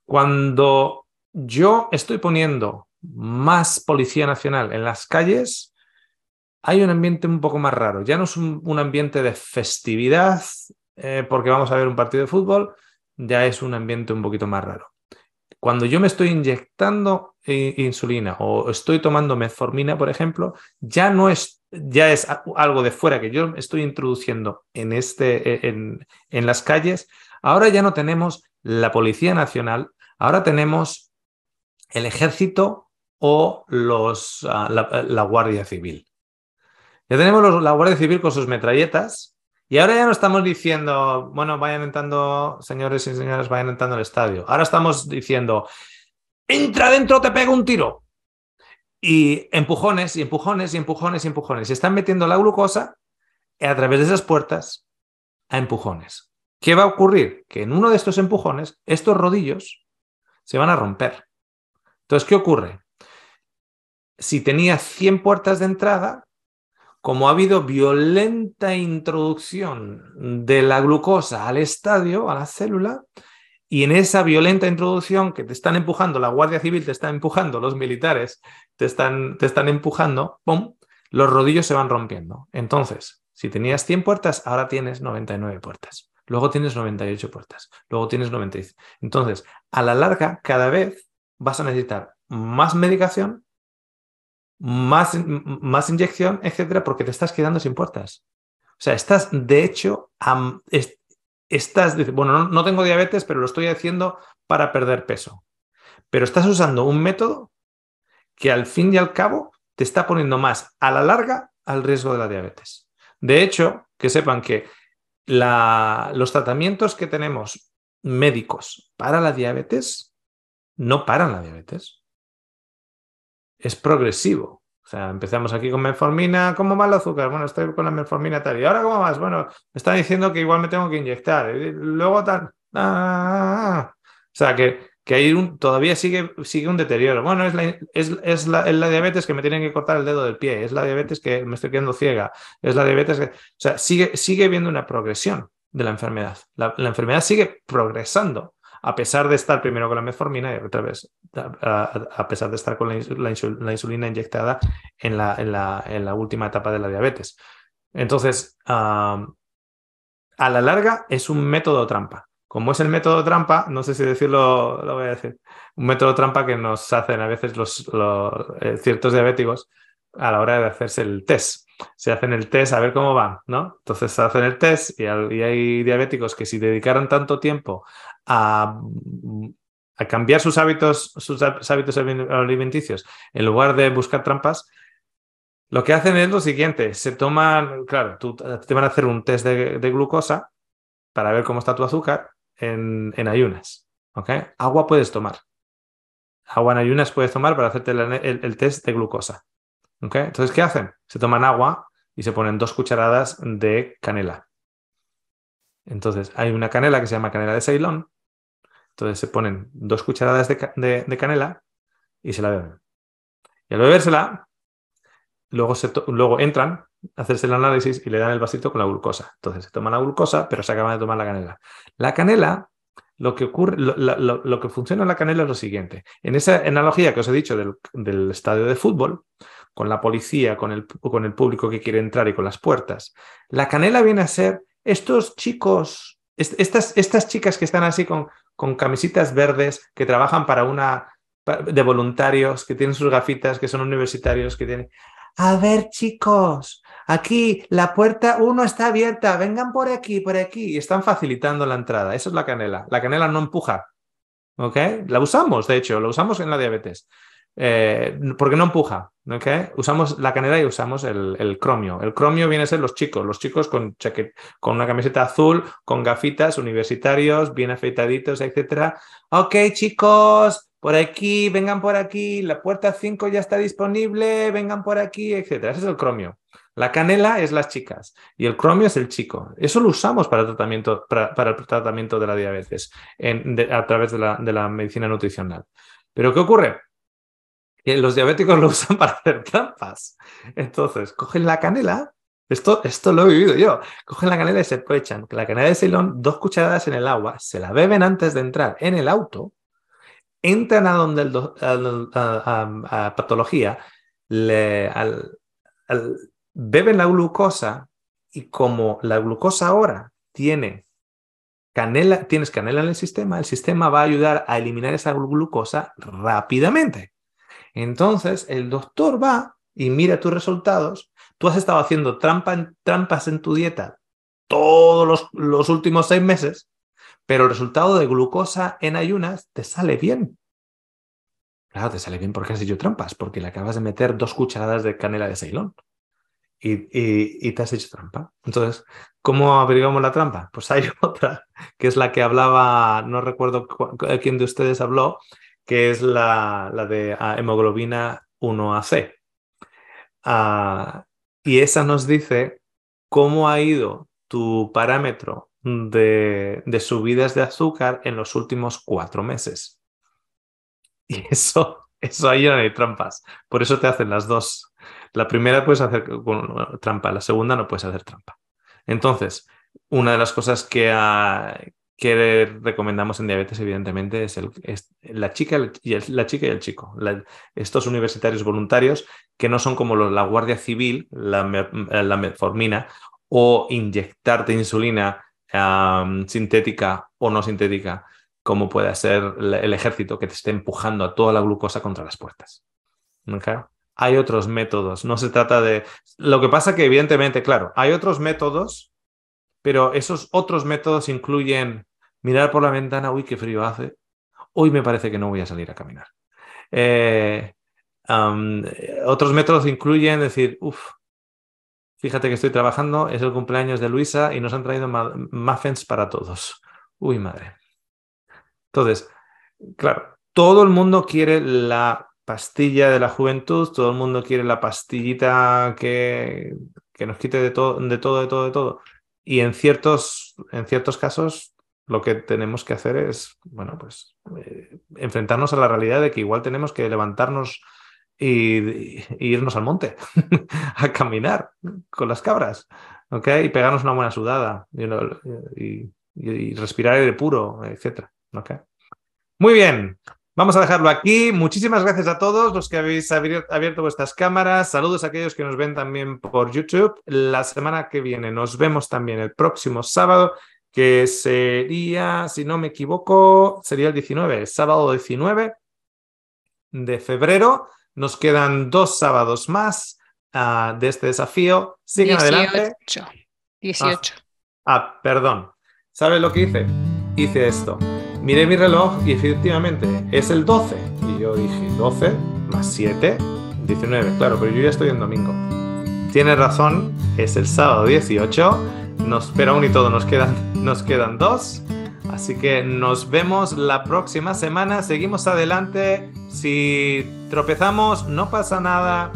cuando yo estoy poniendo más Policía Nacional en las calles, hay un ambiente un poco más raro. Ya no es un, ambiente de festividad eh, porque vamos a ver un partido de fútbol, ya es un ambiente un poquito más raro. Cuando yo me estoy inyectando eh, insulina o estoy tomando metformina, por ejemplo, ya no es, ya es algo de fuera que yo estoy introduciendo en, este, e, en, las calles. Ahora ya no tenemos la Policía Nacional, ahora tenemos el ejército o los, ah, la Guardia Civil. Ya tenemos la Guardia Civil con sus metralletas y ahora ya no estamos diciendo, bueno, vayan entrando, señores y señoras, vayan entrando al estadio. Ahora estamos diciendo, entra dentro, te pego un tiro. Y empujones y empujones y empujones y empujones. Se están metiendo la glucosa a través de esas puertas a empujones. ¿Qué va a ocurrir? Que en uno de estos empujones, estos rodillos se van a romper. Entonces, ¿qué ocurre? Si tenía 100 puertas de entrada, como ha habido violenta introducción de la glucosa al estadio, a la célula, y en esa violenta introducción que te están empujando, la Guardia Civil te está empujando, los militares te están, te están empujando, ¡pum! los rodillos se van rompiendo. Entonces, si tenías 100 puertas, ahora tienes 99 puertas. Luego tienes 98 puertas. Luego tienes 90. Entonces, a la larga, cada vez vas a necesitar más medicación más, más inyección, etcétera, porque te estás quedando sin puertas. O sea, estás de hecho, estás, bueno, no, tengo diabetes, pero lo estoy haciendo para perder peso. Pero estás usando un método que al fin y al cabo te está poniendo más a la larga al riesgo de la diabetes. De hecho, que sepan que los tratamientos que tenemos médicos para la diabetes no paran la diabetes es progresivo. O sea, empezamos aquí con metformina, ¿cómo va el azúcar? Bueno, estoy con la metformina tal. ¿Y ahora cómo más Bueno, me están diciendo que igual me tengo que inyectar. luego tal. Ah, ah, ah. O sea, que, que hay un, todavía sigue, sigue un deterioro. Bueno, es, la, es, la, diabetes que me tienen que cortar el dedo del pie, es la diabetes que me estoy quedando ciega, es la diabetes que... O sea, sigue, sigue viendo una progresión de la enfermedad. la enfermedad sigue progresando a pesar de estar primero con la metformina y otra vez, a, pesar de estar con la, insulina inyectada en la, última etapa de la diabetes. Entonces, a la larga es un método trampa. Como es el método trampa, no sé si decirlo, lo voy a decir, un método trampa que nos hacen a veces los, eh, ciertos diabéticos a la hora de hacerse el test se hacen el test a ver cómo van, ¿no? Entonces se hacen el test y, hay diabéticos que si dedicaran tanto tiempo a, cambiar sus hábitos, sus hábitos alimenticios en lugar de buscar trampas, lo que hacen es lo siguiente, se toman, claro, eh, te van a hacer un test de, glucosa para ver cómo está tu azúcar en, ayunas. ¿okay? Agua puedes tomar. Agua en ayunas puedes tomar para hacerte el, test de glucosa. ¿okay? Entonces, ¿qué hacen? Se toman agua y se ponen dos cucharadas de canela. Entonces, hay una canela que se llama canela de Ceilón, entonces se ponen dos cucharadas de, canela y se la beben. Y al bebérsela, luego, luego entran a hacerse el análisis y le dan el vasito con la glucosa. Entonces se toman la glucosa, pero se acaban de tomar la canela. La canela, lo que ocurre, lo, que funciona en la canela es lo siguiente. En esa analogía que os he dicho del, estadio de fútbol, con la policía, con el, con el público que quiere entrar y con las puertas, la canela viene a ser estos chicos, estas, estas chicas que están así con, con camisetas verdes que trabajan para una de voluntarios, que tienen sus gafitas, que son universitarios, que tienen... A ver, chicos, aquí la puerta uno está abierta, vengan por aquí, por aquí, y están facilitando la entrada. Eso es la canela. La canela no empuja, ¿ok? La usamos, de hecho, la usamos en la diabetes. Eh, porque no empuja. ¿okay? Usamos la canela y usamos el, cromio. El cromio viene a ser los chicos, los chicos con, con una camiseta azul, con gafitas, universitarios, bien afeitaditos, etc. Ok, chicos, por aquí, vengan por aquí, la puerta 5 ya está disponible, vengan por aquí, etc. Ese es el cromio. La canela es las chicas y el cromio es el chico. Eso lo usamos para, el tratamiento, para, el tratamiento de la diabetes a través de la medicina nutricional. Pero ¿qué ocurre? los diabéticos lo usan para hacer trampas. Entonces, cogen la canela, esto, esto lo he vivido yo, cogen la canela y se echan la canela de Ceilón, dos cucharadas en el agua, se la beben antes de entrar en el auto, entran a donde el patología, le, beben la glucosa y como la glucosa ahora tiene canela, tienes canela en el sistema, el sistema va a ayudar a eliminar esa glucosa rápidamente. Entonces, el doctor va y mira tus resultados. Tú has estado haciendo trampa, trampas en tu dieta todos los, últimos seis meses, pero el resultado de glucosa en ayunas te sale bien. Claro, te sale bien porque has hecho trampas, porque le acabas de meter dos cucharadas de canela de Ceilón y, y, te has hecho trampa. Entonces, ¿cómo averiguamos la trampa? Pues hay otra, que es la que hablaba, no recuerdo quién de ustedes habló, que es la, de ah, hemoglobina 1AC. Ah, y esa nos dice cómo ha ido tu parámetro de, de subidas de azúcar en los últimos cuatro meses. Y eso eso ahí no hay trampas. Por eso te hacen las dos. La primera puedes hacer trampa, la segunda no puedes hacer trampa. Entonces, una de las cosas que, ha, que recomendamos en diabetes, evidentemente, es, el, la, chica y el, la chica y el chico. estos universitarios voluntarios que no son como la Guardia Civil, la, metformina, o inyectarte insulina sintética o no sintética, como puede ser el ejército que te esté empujando a toda la glucosa contra las puertas. Hay otros métodos, no se trata de... Lo que pasa que evidentemente, claro, hay otros métodos, pero esos otros métodos incluyen mirar por la ventana, uy, qué frío hace, hoy me parece que no voy a salir a caminar. Eh, otros métodos incluyen decir, uff, fíjate que estoy trabajando, es el cumpleaños de Luisa y nos han traído muffins para todos. Uy, madre. Entonces, claro, todo el mundo quiere la pastilla de la juventud, todo el mundo quiere la pastillita que, que nos quite de, todo, de todo, de todo, de todo. Y en ciertos, en ciertos casos lo que tenemos que hacer es, bueno, pues eh, enfrentarnos a la realidad de que igual tenemos que levantarnos y, irnos al monte a caminar con las cabras, ¿ok? Y pegarnos una buena sudada y, respirar aire puro, etc. ¿ok? Muy bien, Vamos a dejarlo aquí. Muchísimas gracias a todos los que habéis abierto vuestras cámaras. Saludos a aquellos que nos ven también por YouTube. La semana que viene nos vemos también el próximo sábado que sería, si no me equivoco, sería el 19, el sábado 19 de febrero. Nos quedan dos sábados más ah, de este desafío. Sigue adelante. 18. Ah, ah, perdón. ¿Sabes lo que hice? Hice esto. Miré mi reloj y efectivamente es el 12. Y yo dije, 12 más 7, 19. Claro, pero yo ya estoy en domingo. Tienes razón, es el sábado 18 pero aún y todo, nos quedan, nos quedan dos. Así que nos vemos la próxima semana. Seguimos adelante. Si tropezamos, no pasa nada.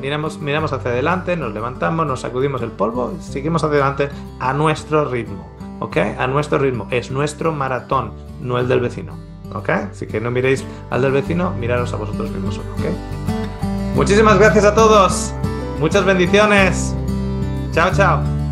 Miramos, miramos hacia adelante, nos levantamos, nos sacudimos el polvo y seguimos adelante a nuestro ritmo. ¿Ok? A nuestro ritmo. Es nuestro maratón, no el del vecino. ¿Ok? Así que no miréis al del vecino, miraros a vosotros mismos. ¿Ok? Muchísimas gracias a todos. Muchas bendiciones. Chao, chao.